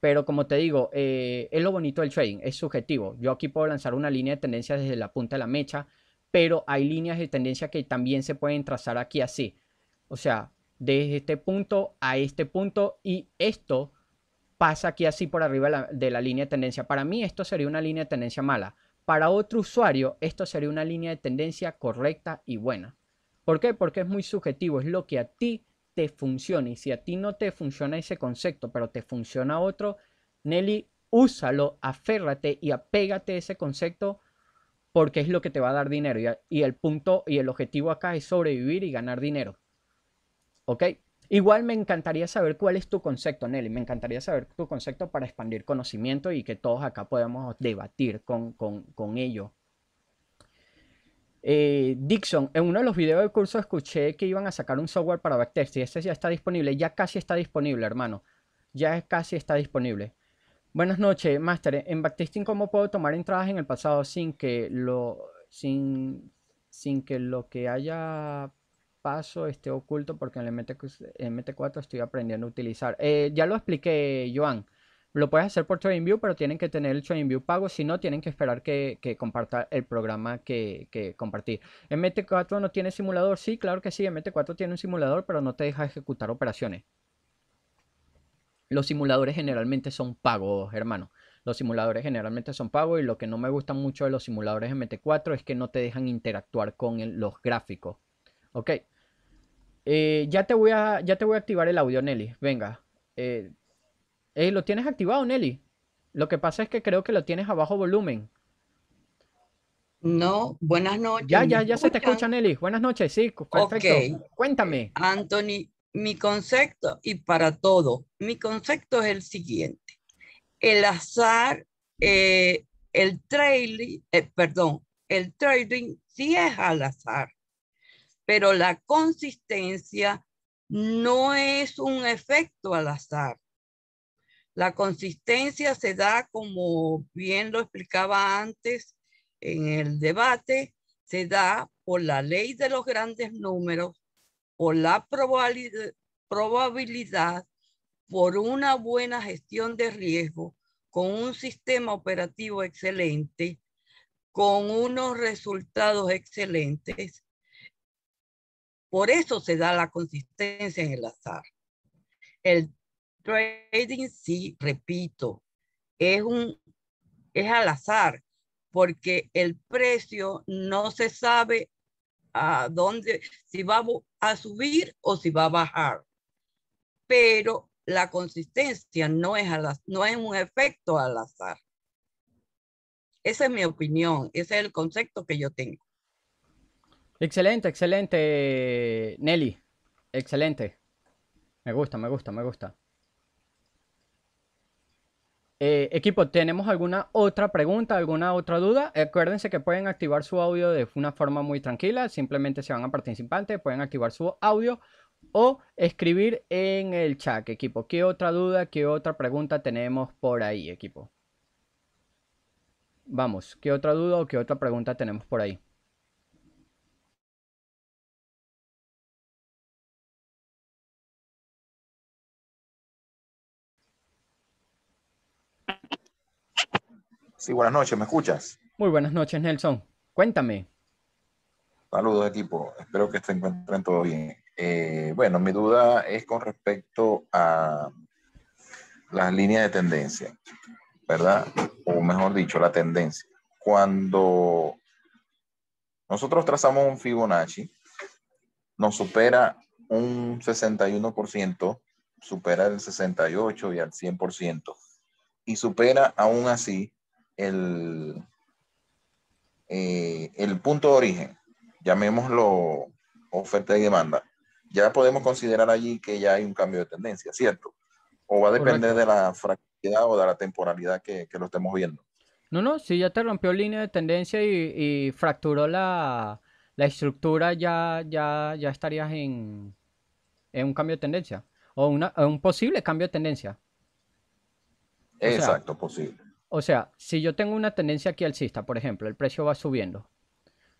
Pero como te digo, eh, es lo bonito del trading, es subjetivo. Yo aquí puedo lanzar una línea de tendencia desde la punta de la mecha, pero hay líneas de tendencia que también se pueden trazar aquí así. O sea, desde este punto a este punto y esto pasa aquí así por arriba de la línea de tendencia. Para mí esto sería una línea de tendencia mala. Para otro usuario esto sería una línea de tendencia correcta y buena. ¿Por qué? Porque es muy subjetivo, es lo que a ti te funcione. Y si a ti no te funciona ese concepto, pero te funciona otro, Nelly, úsalo, aférrate y apégate a ese concepto porque es lo que te va a dar dinero. Y el punto y el objetivo acá es sobrevivir y ganar dinero. ¿Ok? Igual me encantaría saber cuál es tu concepto, Nelly. Me encantaría saber tu concepto para expandir conocimiento y que todos acá podamos debatir con, ello. Eh, Dixon, en uno de los videos del curso escuché que iban a sacar un software para Backtesting. y este ya está disponible. Ya casi está disponible, hermano. Ya casi está disponible. Buenas noches, máster. En backtesting, ¿cómo puedo tomar entradas en el pasado sin que lo, sin, sin que, lo que haya paso este oculto porque en el MT, 4 estoy aprendiendo a utilizar. Eh, ya lo expliqué, Joan. Lo puedes hacer por TradingView, pero tienen que tener el TradingView pago. Si no, tienen que esperar que, comparta el programa que, que, compartí. MT4 no tiene simulador. Sí, claro que sí. MT4 tiene un simulador, pero no te deja ejecutar operaciones. Los simuladores generalmente son pagos, hermano. Los simuladores generalmente son pagos y lo que no me gusta mucho de los simuladores MT4 es que no te dejan interactuar con los gráficos. Ok. Eh, ya, te voy a, ya te voy a activar el audio, Nelly. Venga. Eh, ¿Lo tienes activado, Nelly? Lo que pasa es que creo que lo tienes a bajo volumen. No, buenas noches. Ya, ya, ya se te escucha, Nelly. Buenas noches, sí, perfecto. Cuéntame. Anthony, mi concepto, y para todo, mi concepto es el siguiente. El azar, eh, el trading, perdón, el trading sí es al azar, pero la consistencia no es un efecto al azar. La consistencia se da, como bien lo explicaba antes en el debate, se da por la ley de los grandes números, por la probabilidad, por una buena gestión de riesgo, con un sistema operativo excelente, con unos resultados excelentes por eso se da la consistencia en el azar. El trading, sí, repito, es, un, es al azar, porque el precio no se sabe a dónde, si va a subir o si va a bajar. Pero la consistencia no es, no es un efecto al azar. Esa es mi opinión, ese es el concepto que yo tengo. Excelente, excelente, Nelly. Excelente. Me gusta, me gusta, me gusta. Eh, equipo, ¿tenemos alguna otra pregunta, alguna otra duda? Acuérdense que pueden activar su audio de una forma muy tranquila. Simplemente se van a participantes, pueden activar su audio o escribir en el chat, equipo. ¿Qué otra duda, qué otra pregunta tenemos por ahí, equipo? Vamos, ¿qué otra duda o qué otra pregunta tenemos por ahí? Sí, buenas noches, ¿me escuchas? Muy buenas noches, Nelson. Cuéntame. Saludos, equipo. Espero que se encuentren todo bien. Eh, bueno, mi duda es con respecto a las líneas de tendencia, ¿verdad? O mejor dicho, la tendencia. Cuando nosotros trazamos un Fibonacci, nos supera un 61%, supera el 68% y al 100%, y supera aún así eh, el, punto de origen, llamémoslo oferta y demanda, ya podemos considerar allí que ya hay un cambio de tendencia, ¿cierto? O va a depender de la fragilidad o de la temporalidad que, lo estemos viendo. No, no, si ya te rompió línea de tendencia y, fracturó la, estructura, ya, ya, estarías en, un cambio de tendencia o un posible cambio de tendencia. Exacto, posible. O sea, si yo tengo una tendencia aquí alcista, por ejemplo, el precio va subiendo.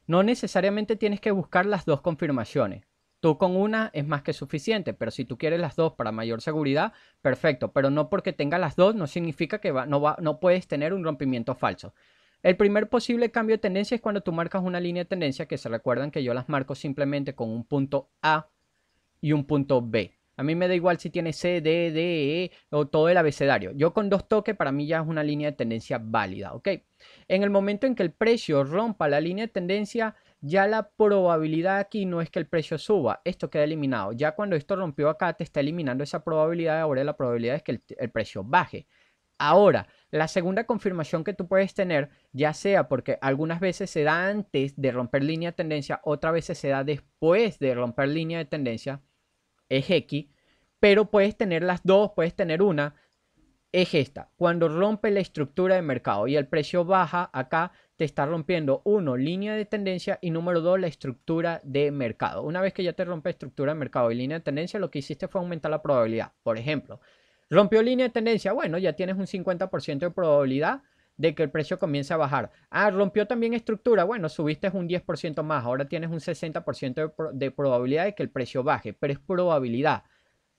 No necesariamente tienes que buscar las dos confirmaciones. Tú con una es más que suficiente, pero si tú quieres las dos para mayor seguridad, perfecto. Pero no porque tenga las dos no significa que va, no, va, no puedes tener un rompimiento falso. El primer posible cambio de tendencia es cuando tú marcas una línea de tendencia que se recuerdan que yo las marco simplemente con un punto A y un punto B. A mí me da igual si tiene C, D, D, E o todo el abecedario. Yo con dos toques para mí ya es una línea de tendencia válida, ¿ok? En el momento en que el precio rompa la línea de tendencia, ya la probabilidad aquí no es que el precio suba, esto queda eliminado. Ya cuando esto rompió acá, te está eliminando esa probabilidad, ahora la probabilidad es que el, el precio baje. Ahora, la segunda confirmación que tú puedes tener, ya sea porque algunas veces se da antes de romper línea de tendencia, otras veces se da después de romper línea de tendencia, es X, pero puedes tener las dos, puedes tener una, es esta. Cuando rompe la estructura de mercado y el precio baja, acá te está rompiendo, uno, línea de tendencia y número dos, la estructura de mercado. Una vez que ya te rompe estructura de mercado y línea de tendencia, lo que hiciste fue aumentar la probabilidad. Por ejemplo, rompió línea de tendencia, bueno, ya tienes un 50% de probabilidad de que el precio comience a bajar. Ah, rompió también estructura. Bueno, subiste un 10% más. Ahora tienes un 60% de, de probabilidad de que el precio baje, pero es probabilidad.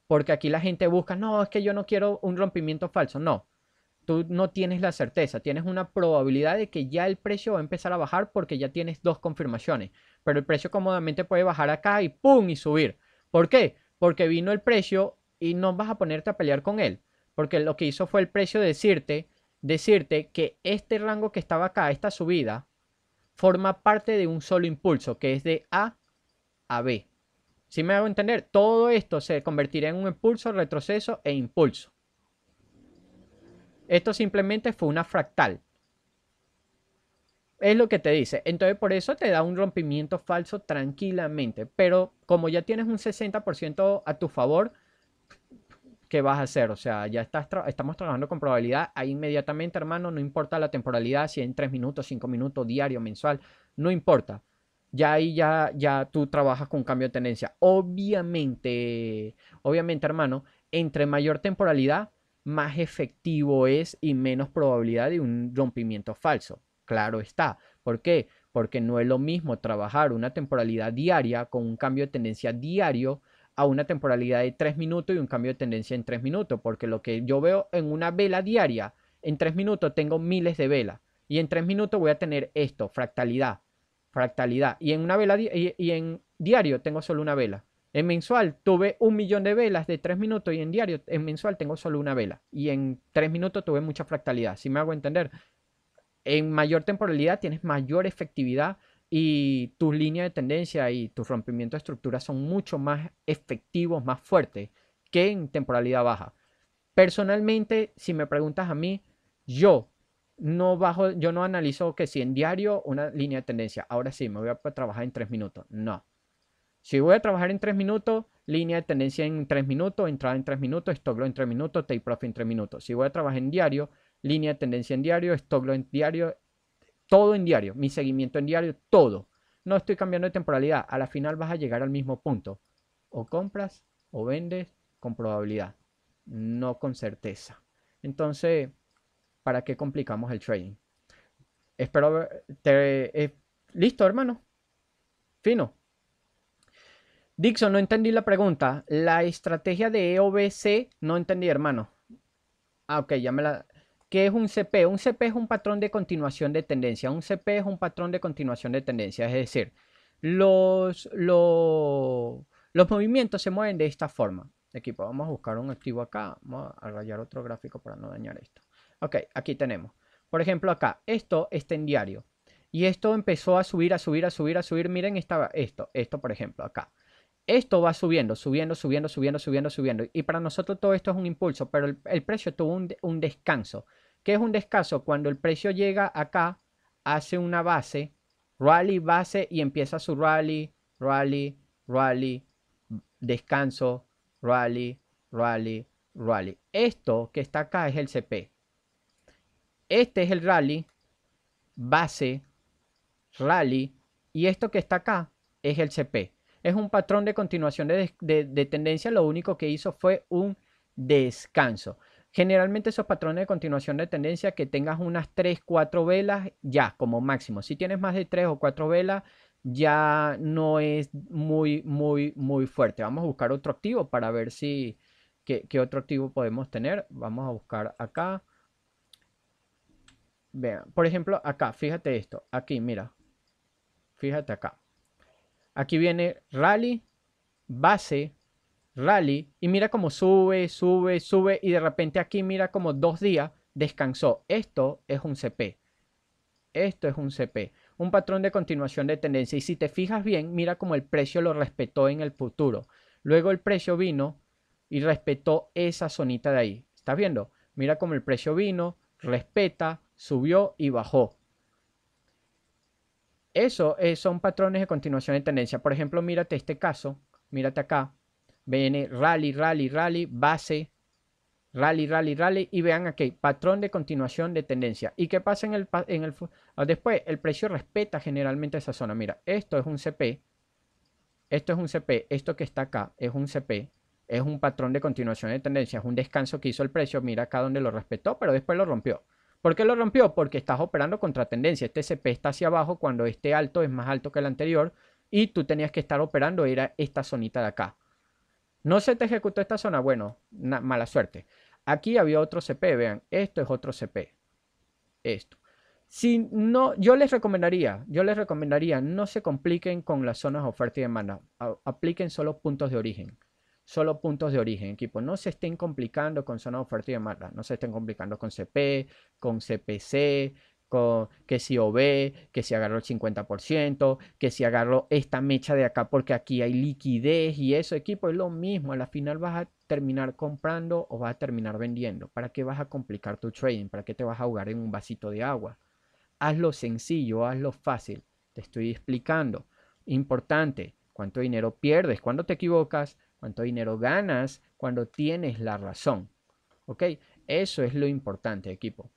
Porque aquí la gente busca, no, es que yo no quiero un rompimiento falso. No, tú no tienes la certeza, tienes una probabilidad de que ya el precio va a empezar a bajar porque ya tienes dos confirmaciones. Pero el precio cómodamente puede bajar acá y ¡pum! y subir. ¿Por qué? Porque vino el precio y no vas a ponerte a pelear con él. Porque lo que hizo fue el precio decirte, decirte que este rango que estaba acá, esta subida, forma parte de un solo impulso, que es de A a B. Si me hago entender, todo esto se convertirá en un impulso, retroceso e impulso. Esto simplemente fue una fractal. Es lo que te dice. Entonces por eso te da un rompimiento falso tranquilamente. Pero como ya tienes un 60% a tu favor, ¿qué vas a hacer? O sea, ya estás estamos trabajando con probabilidad. Ahí inmediatamente, hermano, no importa la temporalidad, si en 3 minutos, 5 minutos, diario, mensual, no importa. Ya ahí ya, ya tú trabajas con cambio de tendencia. Obviamente, obviamente, hermano, entre mayor temporalidad, más efectivo es y menos probabilidad de un rompimiento falso. Claro está. ¿Por qué? Porque no es lo mismo trabajar una temporalidad diaria con un cambio de tendencia diario a una temporalidad de 3 minutos y un cambio de tendencia en 3 minutos, porque lo que yo veo en una vela diaria, en 3 minutos tengo miles de velas y en 3 minutos voy a tener esto, fractalidad, fractalidad, y en una vela y, en diario tengo solo una vela. En mensual tuve un millón de velas de 3 minutos y en diario, en mensual tengo solo una vela. Y en 3 minutos tuve mucha fractalidad, si me hago entender. En mayor temporalidad tienes mayor efectividad y tus líneas de tendencia y tu rompimiento de estructura son mucho más efectivos, más fuertes que en temporalidad baja. Personalmente, si me preguntas a mí, yo no bajo, yo no analizo que si en diario una línea de tendencia, ahora sí, me voy a trabajar en tres minutos. No. Si voy a trabajar en tres minutos, línea de tendencia en tres minutos, entrada en tres minutos, loss en tres minutos, take profit en tres minutos. Si voy a trabajar en diario, línea de tendencia en diario, loss en diario, todo en diario, mi seguimiento en diario, todo. No estoy cambiando de temporalidad, a la final vas a llegar al mismo punto. O compras o vendes con probabilidad, no con certeza. Entonces, ¿para qué complicamos el trading? Espero te, eh, listo, hermano. Fino. Dixon, no entendí la pregunta. La estrategia de EOBC, no entendí, hermano. Ah, ok, ya me la. ¿Qué es un CP? Un CP es un patrón de continuación de tendencia. Un CP es un patrón de continuación de tendencia. Es decir, los, los, los movimientos se mueven de esta forma. Equipo, vamos a buscar un activo acá. Vamos a rayar otro gráfico para no dañar esto. Ok, aquí tenemos. Por ejemplo, acá. Esto está en diario. Y esto empezó a subir, a subir, a subir, a subir. Miren esta, esto, esto por ejemplo, acá. Esto va subiendo, subiendo, subiendo, subiendo, subiendo, subiendo. Y para nosotros todo esto es un impulso, pero el, precio tuvo un, un descanso. ¿Qué es un descaso? Cuando el precio llega acá, hace una base, rally, base y empieza su rally, rally, rally, descanso, rally, rally, rally. Esto que está acá es el CP. Este es el rally, base, rally y esto que está acá es el CP. Es un patrón de continuación de, de tendencia, lo único que hizo fue un descanso. Generalmente esos patrones de continuación de tendencia que tengas unas 3, 4 velas ya como máximo. Si tienes más de 3 o 4 velas ya no es muy, muy, muy fuerte. Vamos a buscar otro activo para ver si qué, qué otro activo podemos tener. Vamos a buscar acá. Vean, por ejemplo, acá, fíjate esto. Aquí, mira. Fíjate acá. Aquí viene rally, base, rally y mira cómo sube, sube, sube y de repente aquí mira como dos días descansó. Esto es un CP. Esto es un CP. Un patrón de continuación de tendencia. Y si te fijas bien, mira como el precio lo respetó en el futuro. Luego el precio vino y respetó esa zonita de ahí. ¿Estás viendo? Mira como el precio vino, respeta, subió y bajó. Eso eh, son patrones de continuación de tendencia. Por ejemplo, mírate este caso. Mírate acá. Viene rally, rally, rally, base, rally, rally, rally. Y vean aquí, patrón de continuación de tendencia. ¿Y qué pasa en el, ah, Después, el precio respeta generalmente esa zona. Mira, esto es un CP. Esto es un CP. Esto que está acá es un CP. Es un patrón de continuación de tendencia. Es un descanso que hizo el precio. Mira acá donde lo respetó, pero después lo rompió. ¿Por qué lo rompió? Porque estás operando contra tendencia. Este CP está hacia abajo cuando este alto es más alto que el anterior y tú tenías que estar operando era esta zonita de acá. No se te ejecutó esta zona, bueno, mala suerte. Aquí había otro CP, vean, esto es otro CP. Esto. Si no, yo les recomendaría, yo les recomendaría, no se compliquen con las zonas oferta y demanda. apliquen solo puntos de origen. Solo puntos de origen, equipo. No se estén complicando con zonas oferta y demanda. No se estén complicando con CP, con CPC, que si OB, que si agarro el 50%, que si agarro esta mecha de acá porque aquí hay liquidez y eso, equipo, es lo mismo. A la final vas a terminar comprando o vas a terminar vendiendo. ¿Para qué vas a complicar tu trading? ¿Para qué te vas a ahogar en un vasito de agua? Hazlo sencillo, hazlo fácil. Te estoy explicando. Importante, cuánto dinero pierdes cuando te equivocas, cuánto dinero ganas cuando tienes la razón. ¿Ok? Eso es lo importante, equipo.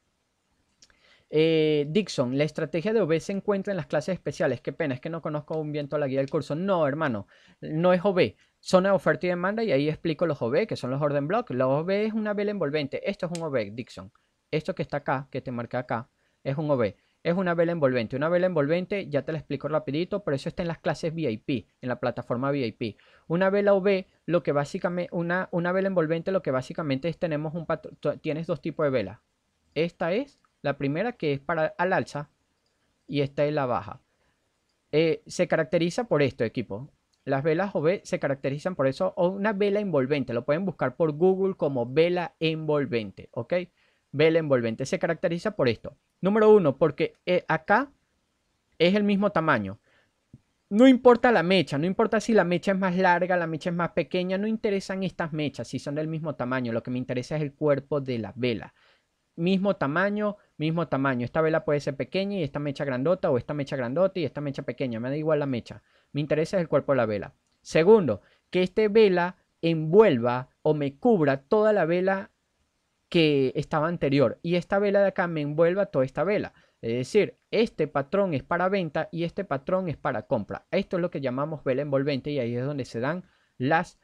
Eh, Dixon, la estrategia de OB se encuentra en las clases especiales. Qué pena, es que no conozco un viento a la guía del curso. No, hermano, no es OB. Zona de oferta y demanda, y ahí explico los OB, que son los orden block. Los OB es una vela envolvente. Esto es un OB, Dixon. Esto que está acá, que te marca acá, es un OB. Es una vela envolvente. Una vela envolvente, ya te la explico rapidito, pero eso está en las clases VIP, en la plataforma VIP. Una vela OB, lo que básicamente, una, una vela envolvente, lo que básicamente es, tenemos un tienes dos tipos de vela. Esta es la primera que es para al alza y esta es la baja. Eh, se caracteriza por esto, equipo. Las velas OB se caracterizan por eso, o una vela envolvente. Lo pueden buscar por Google como vela envolvente, ¿ok? Vela envolvente se caracteriza por esto. Número uno, porque eh, acá es el mismo tamaño. No importa la mecha, no importa si la mecha es más larga, la mecha es más pequeña, no interesan estas mechas si son del mismo tamaño, lo que me interesa es el cuerpo de la vela mismo tamaño, mismo tamaño. Esta vela puede ser pequeña y esta mecha grandota o esta mecha grandota y esta mecha pequeña. Me da igual la mecha. Me interesa el cuerpo de la vela. Segundo, que esta vela envuelva o me cubra toda la vela que estaba anterior y esta vela de acá me envuelva toda esta vela. Es decir, este patrón es para venta y este patrón es para compra. Esto es lo que llamamos vela envolvente y ahí es donde se dan las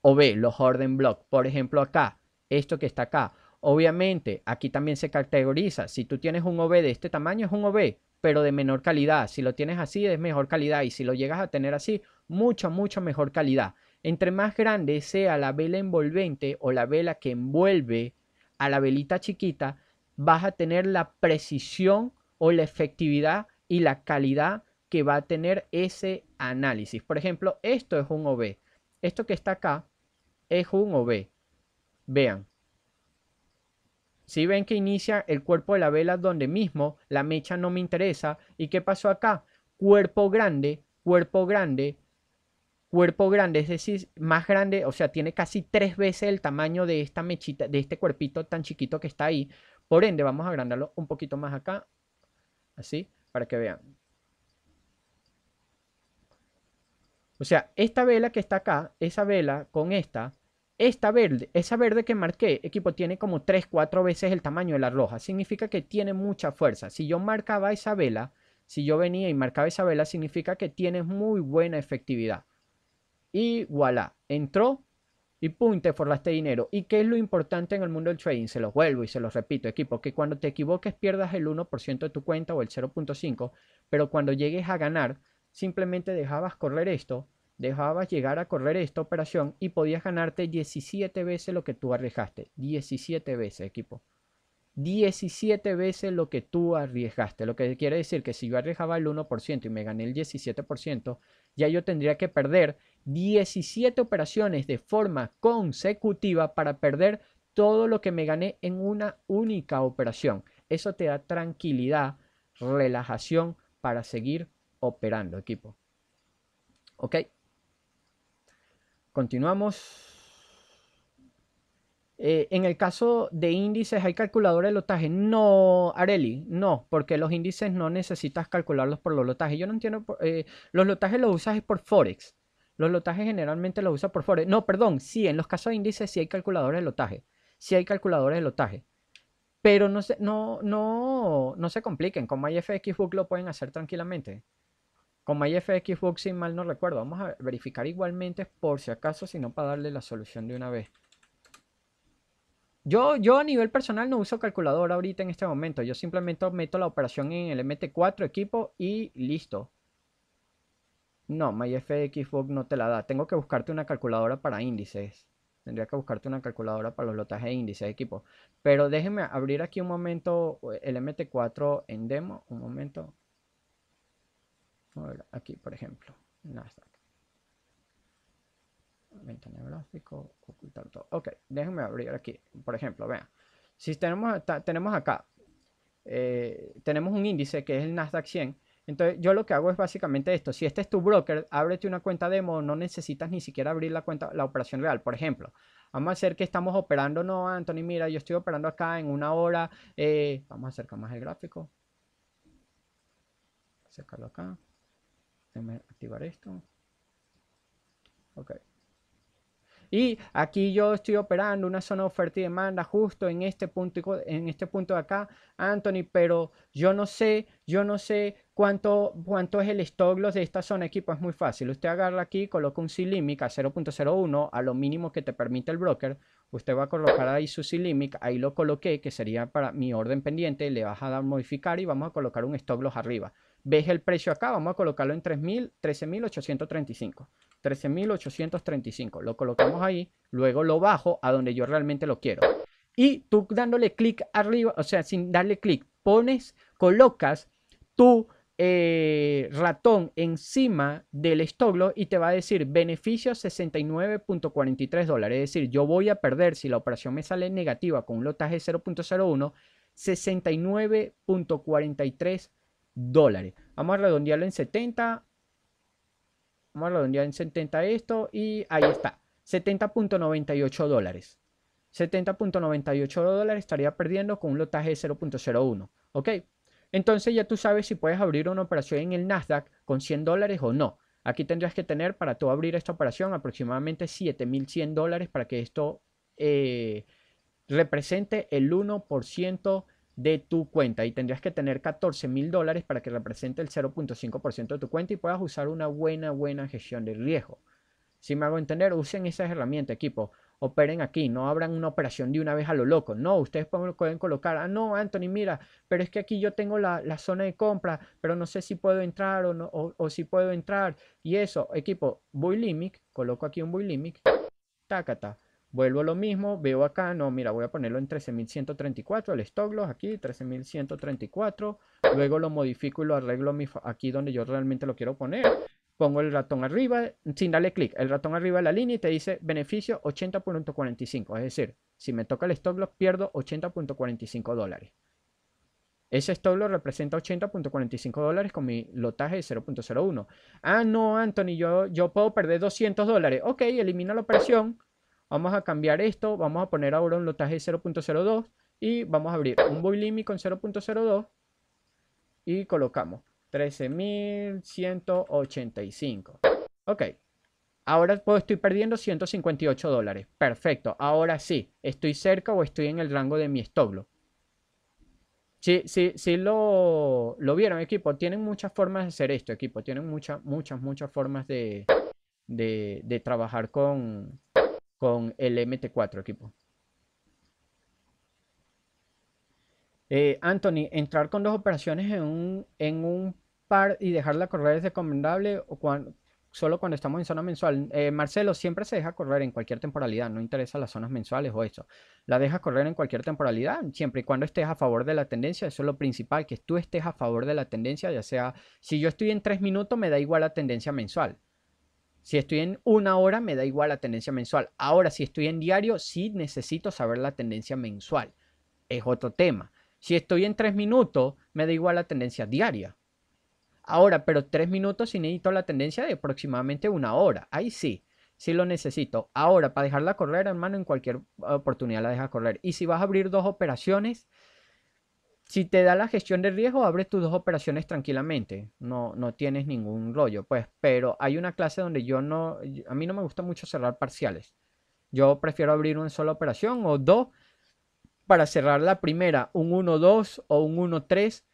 OB, los orden blocks Por ejemplo, acá, esto que está acá Obviamente, aquí también se categoriza. Si tú tienes un OB de este tamaño, es un OB, pero de menor calidad. Si lo tienes así, es mejor calidad. Y si lo llegas a tener así, mucha, mucha mejor calidad. Entre más grande sea la vela envolvente o la vela que envuelve a la velita chiquita, vas a tener la precisión o la efectividad y la calidad que va a tener ese análisis. Por ejemplo, esto es un OB. Esto que está acá es un OB. Vean, si ven que inicia el cuerpo de la vela donde mismo, la mecha no me interesa. ¿Y qué pasó acá? Cuerpo grande, cuerpo grande, cuerpo grande, es decir, más grande, o sea, tiene casi tres veces el tamaño de esta mechita, de este cuerpito tan chiquito que está ahí. Por ende, vamos a agrandarlo un poquito más acá, así, para que vean. O sea, esta vela que está acá, esa vela con esta, esta verde, esa verde que marqué, equipo, tiene como 3, 4 veces el tamaño de la roja. Significa que tiene mucha fuerza. Si yo marcaba esa vela, si yo venía y marcaba esa vela, significa que tienes muy buena efectividad. Y voilà, entró y punte te forraste dinero. ¿Y qué es lo importante en el mundo del trading? Se los vuelvo y se los repito, equipo, que cuando te equivoques pierdas el 1% de tu cuenta o el 0.5, pero cuando llegues a ganar, simplemente dejabas correr esto Dejabas llegar a correr esta operación y podías ganarte 17 veces lo que tú arriesgaste. 17 veces, equipo. 17 veces lo que tú arriesgaste. Lo que quiere decir que si yo arriesgaba el 1% y me gané el 17%, ya yo tendría que perder 17 operaciones de forma consecutiva para perder todo lo que me gané en una única operación. Eso te da tranquilidad, relajación para seguir operando, equipo. ¿Ok? Continuamos. Eh, en el caso de índices, ¿hay calculadores de lotaje? No, Areli, no, porque los índices no necesitas calcularlos por los lotajes. Yo no entiendo, eh, los lotajes los usas por Forex. Los lotajes generalmente los usas por Forex. No, perdón, sí, en los casos de índices sí hay calculadores de lotaje. Sí hay calculadores de lotaje. Pero no se, no, no, no se compliquen, con MyFXBook lo pueden hacer tranquilamente con myfxbook si mal no recuerdo. Vamos a verificar igualmente por si acaso, sino para darle la solución de una vez. Yo, yo a nivel personal no uso calculadora ahorita en este momento. Yo simplemente meto la operación en el MT4 equipo y listo. No, MyFXBook no te la da. Tengo que buscarte una calculadora para índices. Tendría que buscarte una calculadora para los lotajes de índices de equipo. Pero déjeme abrir aquí un momento el MT4 en demo. Un momento aquí, por ejemplo, Nasdaq. Ventana gráfico, ocultar todo. Ok, déjenme abrir aquí. Por ejemplo, vean. Si tenemos, tenemos acá, eh, tenemos un índice que es el Nasdaq 100. Entonces, yo lo que hago es básicamente esto. Si este es tu broker, ábrete una cuenta demo, no necesitas ni siquiera abrir la cuenta, la operación real. Por ejemplo, vamos a hacer que estamos operando, no, Anthony, mira, yo estoy operando acá en una hora. Eh, vamos a acercar más el gráfico. Acercarlo acá activar esto. Ok. Y aquí yo estoy operando una zona de oferta y demanda justo en este punto, en este punto de acá, Anthony, pero yo no sé, yo no sé cuánto, cuánto es el stop loss de esta zona equipo, es muy fácil. Usted agarra aquí, coloca un C-Limit a 0.01 a lo mínimo que te permite el broker. Usted va a colocar ahí su C-Limit, ahí lo coloqué, que sería para mi orden pendiente, le vas a dar modificar y vamos a colocar un stop loss arriba ves el precio acá, vamos a colocarlo en 13.835. 13.835, lo colocamos ahí, luego lo bajo a donde yo realmente lo quiero. Y tú dándole clic arriba, o sea, sin darle clic, pones, colocas tu eh, ratón encima del stop loss y te va a decir beneficio 69.43 dólares. Es decir, yo voy a perder si la operación me sale negativa con un lotaje 0.01, 69.43 dólares. Vamos a redondearlo en 70. Vamos a redondear en 70 esto y ahí está. 70.98 dólares. 70.98 dólares estaría perdiendo con un lotaje de 0.01. ¿Ok? Entonces ya tú sabes si puedes abrir una operación en el Nasdaq con 100 dólares o no. Aquí tendrías que tener para tú abrir esta operación aproximadamente 7.100 dólares para que esto eh, represente el 1% de tu cuenta y tendrías que tener 14 mil dólares para que represente el 0.5% de tu cuenta y puedas usar una buena, buena gestión de riesgo. Si me hago entender, usen esas herramientas, equipo. Operen aquí, no abran una operación de una vez a lo loco. No, ustedes pueden colocar, ah, no, Anthony, mira, pero es que aquí yo tengo la, zona de compra, pero no sé si puedo entrar o, no, o, si puedo entrar. Y eso, equipo, voy limit, coloco aquí un voy limit, tacata. Vuelvo a lo mismo, veo acá, no, mira, voy a ponerlo en 13.134, el stop loss aquí, 13.134. Luego lo modifico y lo arreglo aquí donde yo realmente lo quiero poner. Pongo el ratón arriba, sin darle clic, el ratón arriba de la línea y te dice beneficio 80.45. Es decir, si me toca el stop loss, pierdo 80.45 dólares. Ese stop loss representa 80.45 dólares con mi lotaje de 0.01. Ah, no, Anthony, yo, yo puedo perder 200 dólares. Ok, elimina la operación Vamos a cambiar esto, vamos a poner ahora un lotaje 0.02 y vamos a abrir un limit con 0.02 y colocamos 13.185. Ok, ahora estoy perdiendo 158 dólares. Perfecto, ahora sí, estoy cerca o estoy en el rango de mi stop Sí, sí, sí lo, vieron, equipo. Tienen muchas formas de hacer esto, equipo. Tienen muchas, muchas, muchas formas de trabajar con, con el MT4 equipo. Eh, Anthony, entrar con dos operaciones en un, en un par y dejarla correr es recomendable o cuando, solo cuando estamos en zona mensual. Eh, Marcelo, siempre se deja correr en cualquier temporalidad, no interesa las zonas mensuales o eso. La deja correr en cualquier temporalidad, siempre y cuando estés a favor de la tendencia, eso es lo principal, que tú estés a favor de la tendencia, ya sea, si yo estoy en tres minutos, me da igual la tendencia mensual. Si estoy en una hora, me da igual la tendencia mensual. Ahora, si estoy en diario, sí necesito saber la tendencia mensual. Es otro tema. Si estoy en tres minutos, me da igual la tendencia diaria. Ahora, pero tres minutos sí necesito la tendencia de aproximadamente una hora. Ahí sí, sí lo necesito. Ahora, para dejarla correr, hermano, en cualquier oportunidad la deja correr. Y si vas a abrir dos operaciones, si te da la gestión de riesgo, abres tus dos operaciones tranquilamente. No, no tienes ningún rollo, pues. Pero hay una clase donde yo no. A mí no me gusta mucho cerrar parciales. Yo prefiero abrir una sola operación o dos para cerrar la primera, un 1-2 o un 1-3,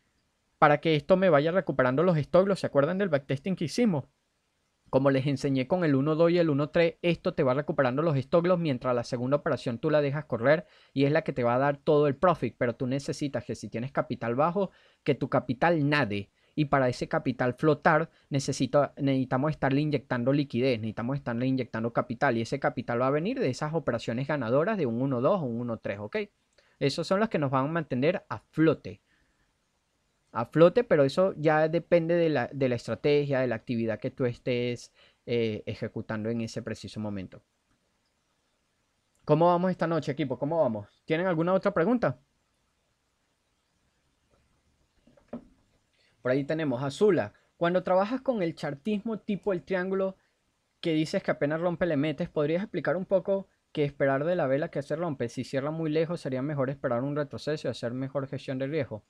para que esto me vaya recuperando los stocks. ¿Se acuerdan del backtesting que hicimos? Como les enseñé con el 1-2 y el 1-3, esto te va recuperando los estoglos mientras la segunda operación tú la dejas correr y es la que te va a dar todo el profit, pero tú necesitas que si tienes capital bajo, que tu capital nade. Y para ese capital flotar necesitamos estarle inyectando liquidez, necesitamos estarle inyectando capital y ese capital va a venir de esas operaciones ganadoras de un 1-2 o un 1-3, ¿ok? Esos son los que nos van a mantener a flote a flote, pero eso ya depende de la, estrategia, de la actividad que tú estés eh, ejecutando en ese preciso momento. ¿Cómo vamos esta noche, equipo? ¿Cómo vamos? ¿Tienen alguna otra pregunta? Por ahí tenemos Azula. Cuando trabajas con el chartismo tipo el triángulo que dices que apenas rompe le metes, ¿podrías explicar un poco qué esperar de la vela que se rompe? Si cierra muy lejos, sería mejor esperar un retroceso y hacer mejor gestión de riesgo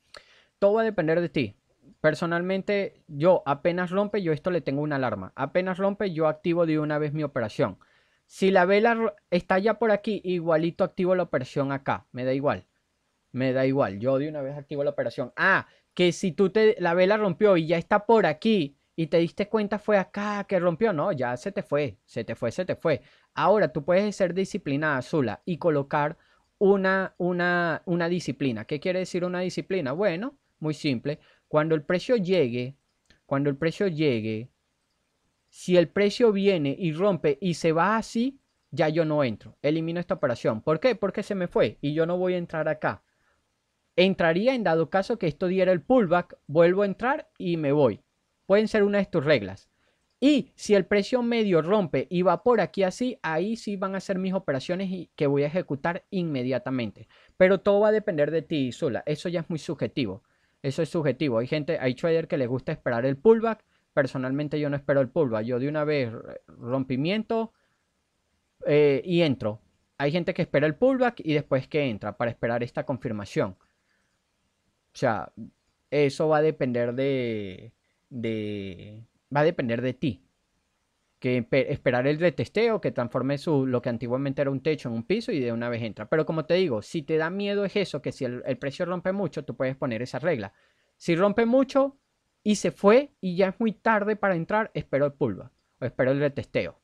todo va a depender de ti. Personalmente, yo apenas rompe, yo esto le tengo una alarma. Apenas rompe, yo activo de una vez mi operación. Si la vela está ya por aquí, igualito activo la operación acá. Me da igual. Me da igual. Yo de una vez activo la operación. Ah, que si tú te la vela rompió y ya está por aquí y te diste cuenta fue acá que rompió, no, ya se te fue, se te fue, se te fue. Ahora tú puedes ser disciplinada, Zula, y colocar una, una, una disciplina. ¿Qué quiere decir una disciplina? Bueno, muy simple. Cuando el precio llegue, cuando el precio llegue, si el precio viene y rompe y se va así, ya yo no entro. Elimino esta operación. ¿Por qué? Porque se me fue y yo no voy a entrar acá. Entraría en dado caso que esto diera el pullback, vuelvo a entrar y me voy. Pueden ser una de tus reglas. Y si el precio medio rompe y va por aquí así, ahí sí van a ser mis operaciones que voy a ejecutar inmediatamente. Pero todo va a depender de ti sola. Eso ya es muy subjetivo. Eso es subjetivo. Hay gente, hay trader que les gusta esperar el pullback. Personalmente yo no espero el pullback. Yo de una vez eh, rompimiento eh, y entro. Hay gente que espera el pullback y después que entra para esperar esta confirmación. O sea, eso va a depender de va a depender de ti que esperar el retesteo, que transforme su, lo que antiguamente era un techo en un piso y de una vez entra. Pero como te digo, si te da miedo es eso, que si el, precio rompe mucho, tú puedes poner esa regla. Si rompe mucho y se fue y ya es muy tarde para entrar, espero el pulva. o espero el retesteo.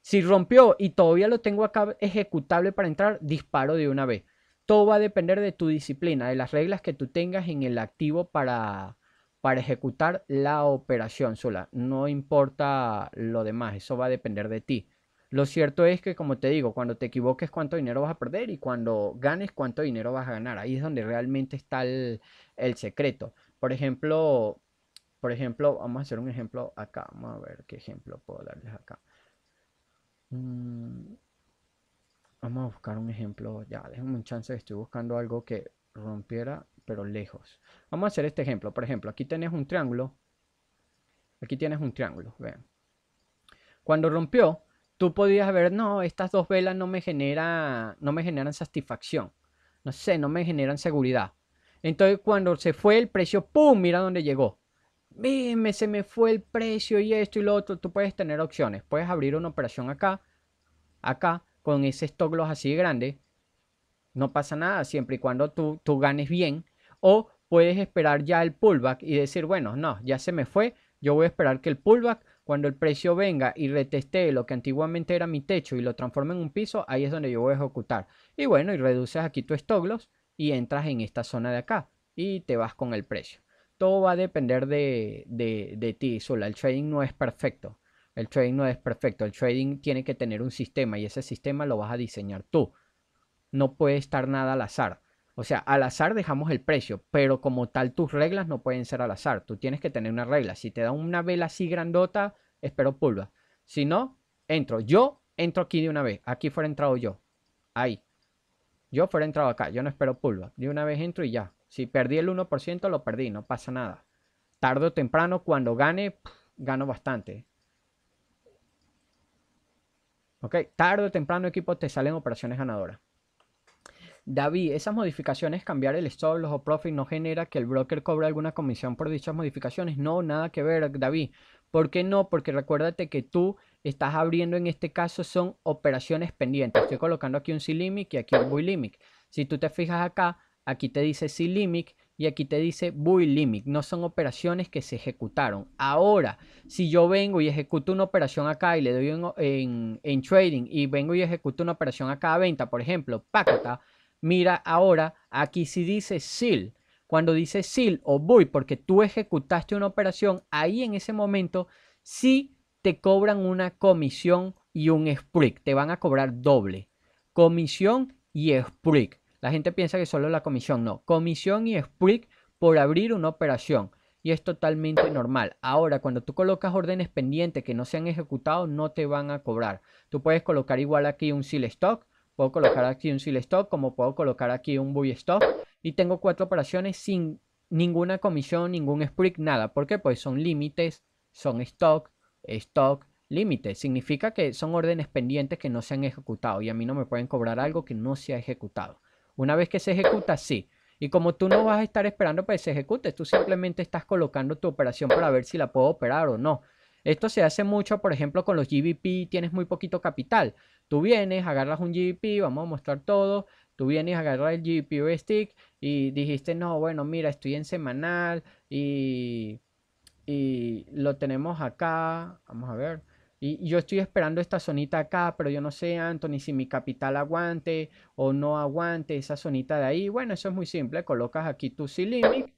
Si rompió y todavía lo tengo acá ejecutable para entrar, disparo de una vez. Todo va a depender de tu disciplina, de las reglas que tú tengas en el activo para, para ejecutar la operación sola. No importa lo demás, eso va a depender de ti. Lo cierto es que, como te digo, cuando te equivoques, cuánto dinero vas a perder y cuando ganes, cuánto dinero vas a ganar. Ahí es donde realmente está el, secreto. Por ejemplo, por ejemplo, vamos a hacer un ejemplo acá. Vamos a ver qué ejemplo puedo darles acá. Mm, vamos a buscar un ejemplo. Ya, déjenme un chance. Estoy buscando algo que rompiera pero lejos. Vamos a hacer este ejemplo. Por ejemplo, aquí tienes un triángulo. Aquí tienes un triángulo, vean. Cuando rompió, tú podías ver, no, estas dos velas no me, generan, no me generan satisfacción. No sé, no me generan seguridad. Entonces cuando se fue el precio, ¡pum! Mira dónde llegó. se me fue el precio y esto y lo otro. Tú puedes tener opciones. Puedes abrir una operación acá, acá, con ese stock loss así grande. No pasa nada, siempre y cuando tú, tú ganes bien o puedes esperar ya el pullback y decir, bueno, no, ya se me fue, yo voy a esperar que el pullback, cuando el precio venga y reteste lo que antiguamente era mi techo y lo transforme en un piso, ahí es donde yo voy a ejecutar. Y bueno, y reduces aquí tu stop loss y entras en esta zona de acá y te vas con el precio. Todo va a depender de, de, de ti sola. El trading no es perfecto. El trading no es perfecto. El trading tiene que tener un sistema y ese sistema lo vas a diseñar tú. No puede estar nada al azar. O sea, al azar dejamos el precio, pero como tal tus reglas no pueden ser al azar. Tú tienes que tener una regla. Si te da una vela así grandota, espero pulva. Si no, entro. Yo entro aquí de una vez. Aquí fuera entrado yo. Ahí. Yo fuera entrado acá. Yo no espero pulva. De una vez entro y ya. Si perdí el 1%, lo perdí. No pasa nada. Tardo o temprano, cuando gane, gano bastante. ¿Ok? Tardo o temprano, equipo, te salen operaciones ganadoras. David, esas modificaciones, cambiar el stop los o profit no genera que el broker cobre alguna comisión por dichas modificaciones. No, nada que ver, David. ¿Por qué no? Porque recuérdate que tú estás abriendo en este caso son operaciones pendientes. Estoy colocando aquí un C-Limit y aquí un Buy Limit. Si tú te fijas acá, aquí te dice C-Limit y aquí te dice Buy Limit. No son operaciones que se ejecutaron. Ahora, si yo vengo y ejecuto una operación acá y le doy en, en, trading y vengo y ejecuto una operación acá a venta, por ejemplo, Pacta, Mira ahora, aquí si dice SIL. Cuando dice SIL o voy porque tú ejecutaste una operación, ahí en ese momento sí te cobran una comisión y un SPRIC. Te van a cobrar doble. Comisión y SPRIC. La gente piensa que solo la comisión, no. Comisión y SPRIC por abrir una operación. Y es totalmente normal. Ahora, cuando tú colocas órdenes pendientes que no se han ejecutado, no te van a cobrar. Tú puedes colocar igual aquí un SIL stock Puedo colocar aquí un sell stop, como puedo colocar aquí un buy stop. Y tengo cuatro operaciones sin ninguna comisión, ningún spread, nada. ¿Por qué? Pues son límites, son stock, stock, límites. Significa que son órdenes pendientes que no se han ejecutado y a mí no me pueden cobrar algo que no se ha ejecutado. Una vez que se ejecuta, sí. Y como tú no vas a estar esperando para que se ejecute, tú simplemente estás colocando tu operación para ver si la puedo operar o no. Esto se hace mucho, por ejemplo, con los GBP, tienes muy poquito capital. Tú vienes, agarras un GBP, vamos a mostrar todo. Tú vienes, a agarrar el GBP stick y dijiste, no, bueno, mira, estoy en semanal y, y lo tenemos acá. Vamos a ver. Y yo estoy esperando esta zonita acá, pero yo no sé, Anthony, si mi capital aguante o no aguante esa zonita de ahí. Bueno, eso es muy simple. Colocas aquí tu C-Limit.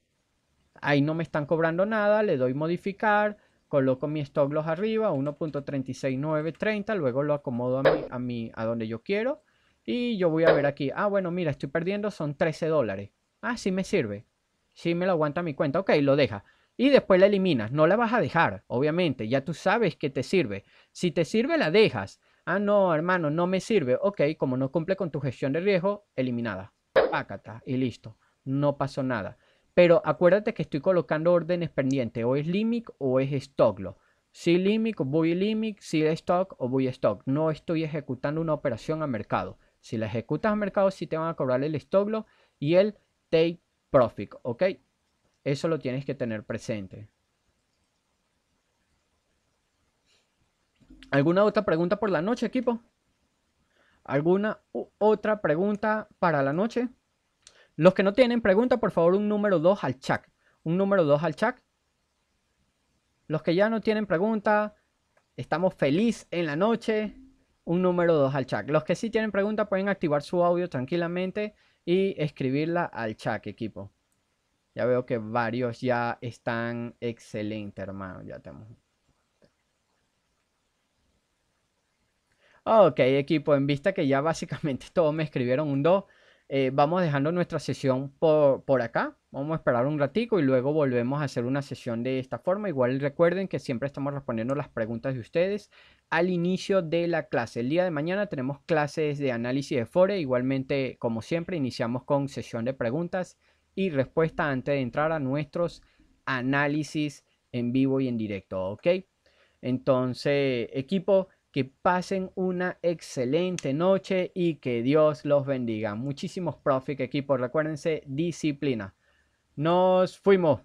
Ahí no me están cobrando nada. Le doy modificar coloco mi stop loss arriba, 1.36930, luego lo acomodo a, a, a donde yo quiero y yo voy a ver aquí, ah bueno, mira, estoy perdiendo, son 13 dólares. Ah, sí me sirve, sí me lo aguanta mi cuenta, ok, lo deja. Y después la eliminas, no la vas a dejar, obviamente, ya tú sabes que te sirve. Si te sirve, la dejas. Ah, no, hermano, no me sirve. Ok, como no cumple con tu gestión de riesgo, eliminada. Pácata y listo. No pasó nada. Pero acuérdate que estoy colocando órdenes pendientes. O es LIMIT o es Stocklo. Si Limic voy LIMIT. si Stock o voy Stock. No estoy ejecutando una operación a mercado. Si la ejecutas a mercado, sí te van a cobrar el Stocklo y el Take Profit. ¿Ok? Eso lo tienes que tener presente. ¿Alguna otra pregunta por la noche, equipo? ¿Alguna otra pregunta para la noche? Los que no tienen, pregunta por favor un número 2 al chat. Un número 2 al chat. Los que ya no tienen pregunta, estamos feliz en la noche. Un número 2 al chat. Los que sí tienen pregunta pueden activar su audio tranquilamente y escribirla al chat, equipo. Ya veo que varios ya están excelente, hermano. Ya tenemos. Ok, equipo, en vista que ya básicamente todos me escribieron un 2. Eh, vamos dejando nuestra sesión por, acá. Vamos a esperar un ratico y luego volvemos a hacer una sesión de esta forma. Igual recuerden que siempre estamos respondiendo las preguntas de ustedes al inicio de la clase. El día de mañana tenemos clases de análisis de Fore. Igualmente, como siempre, iniciamos con sesión de preguntas y respuesta antes de entrar a nuestros análisis en vivo y en directo. ¿Ok? Entonces, equipo, que pasen una excelente noche y que Dios los bendiga. Muchísimos profit equipos. recuérdense, disciplina. Nos fuimos.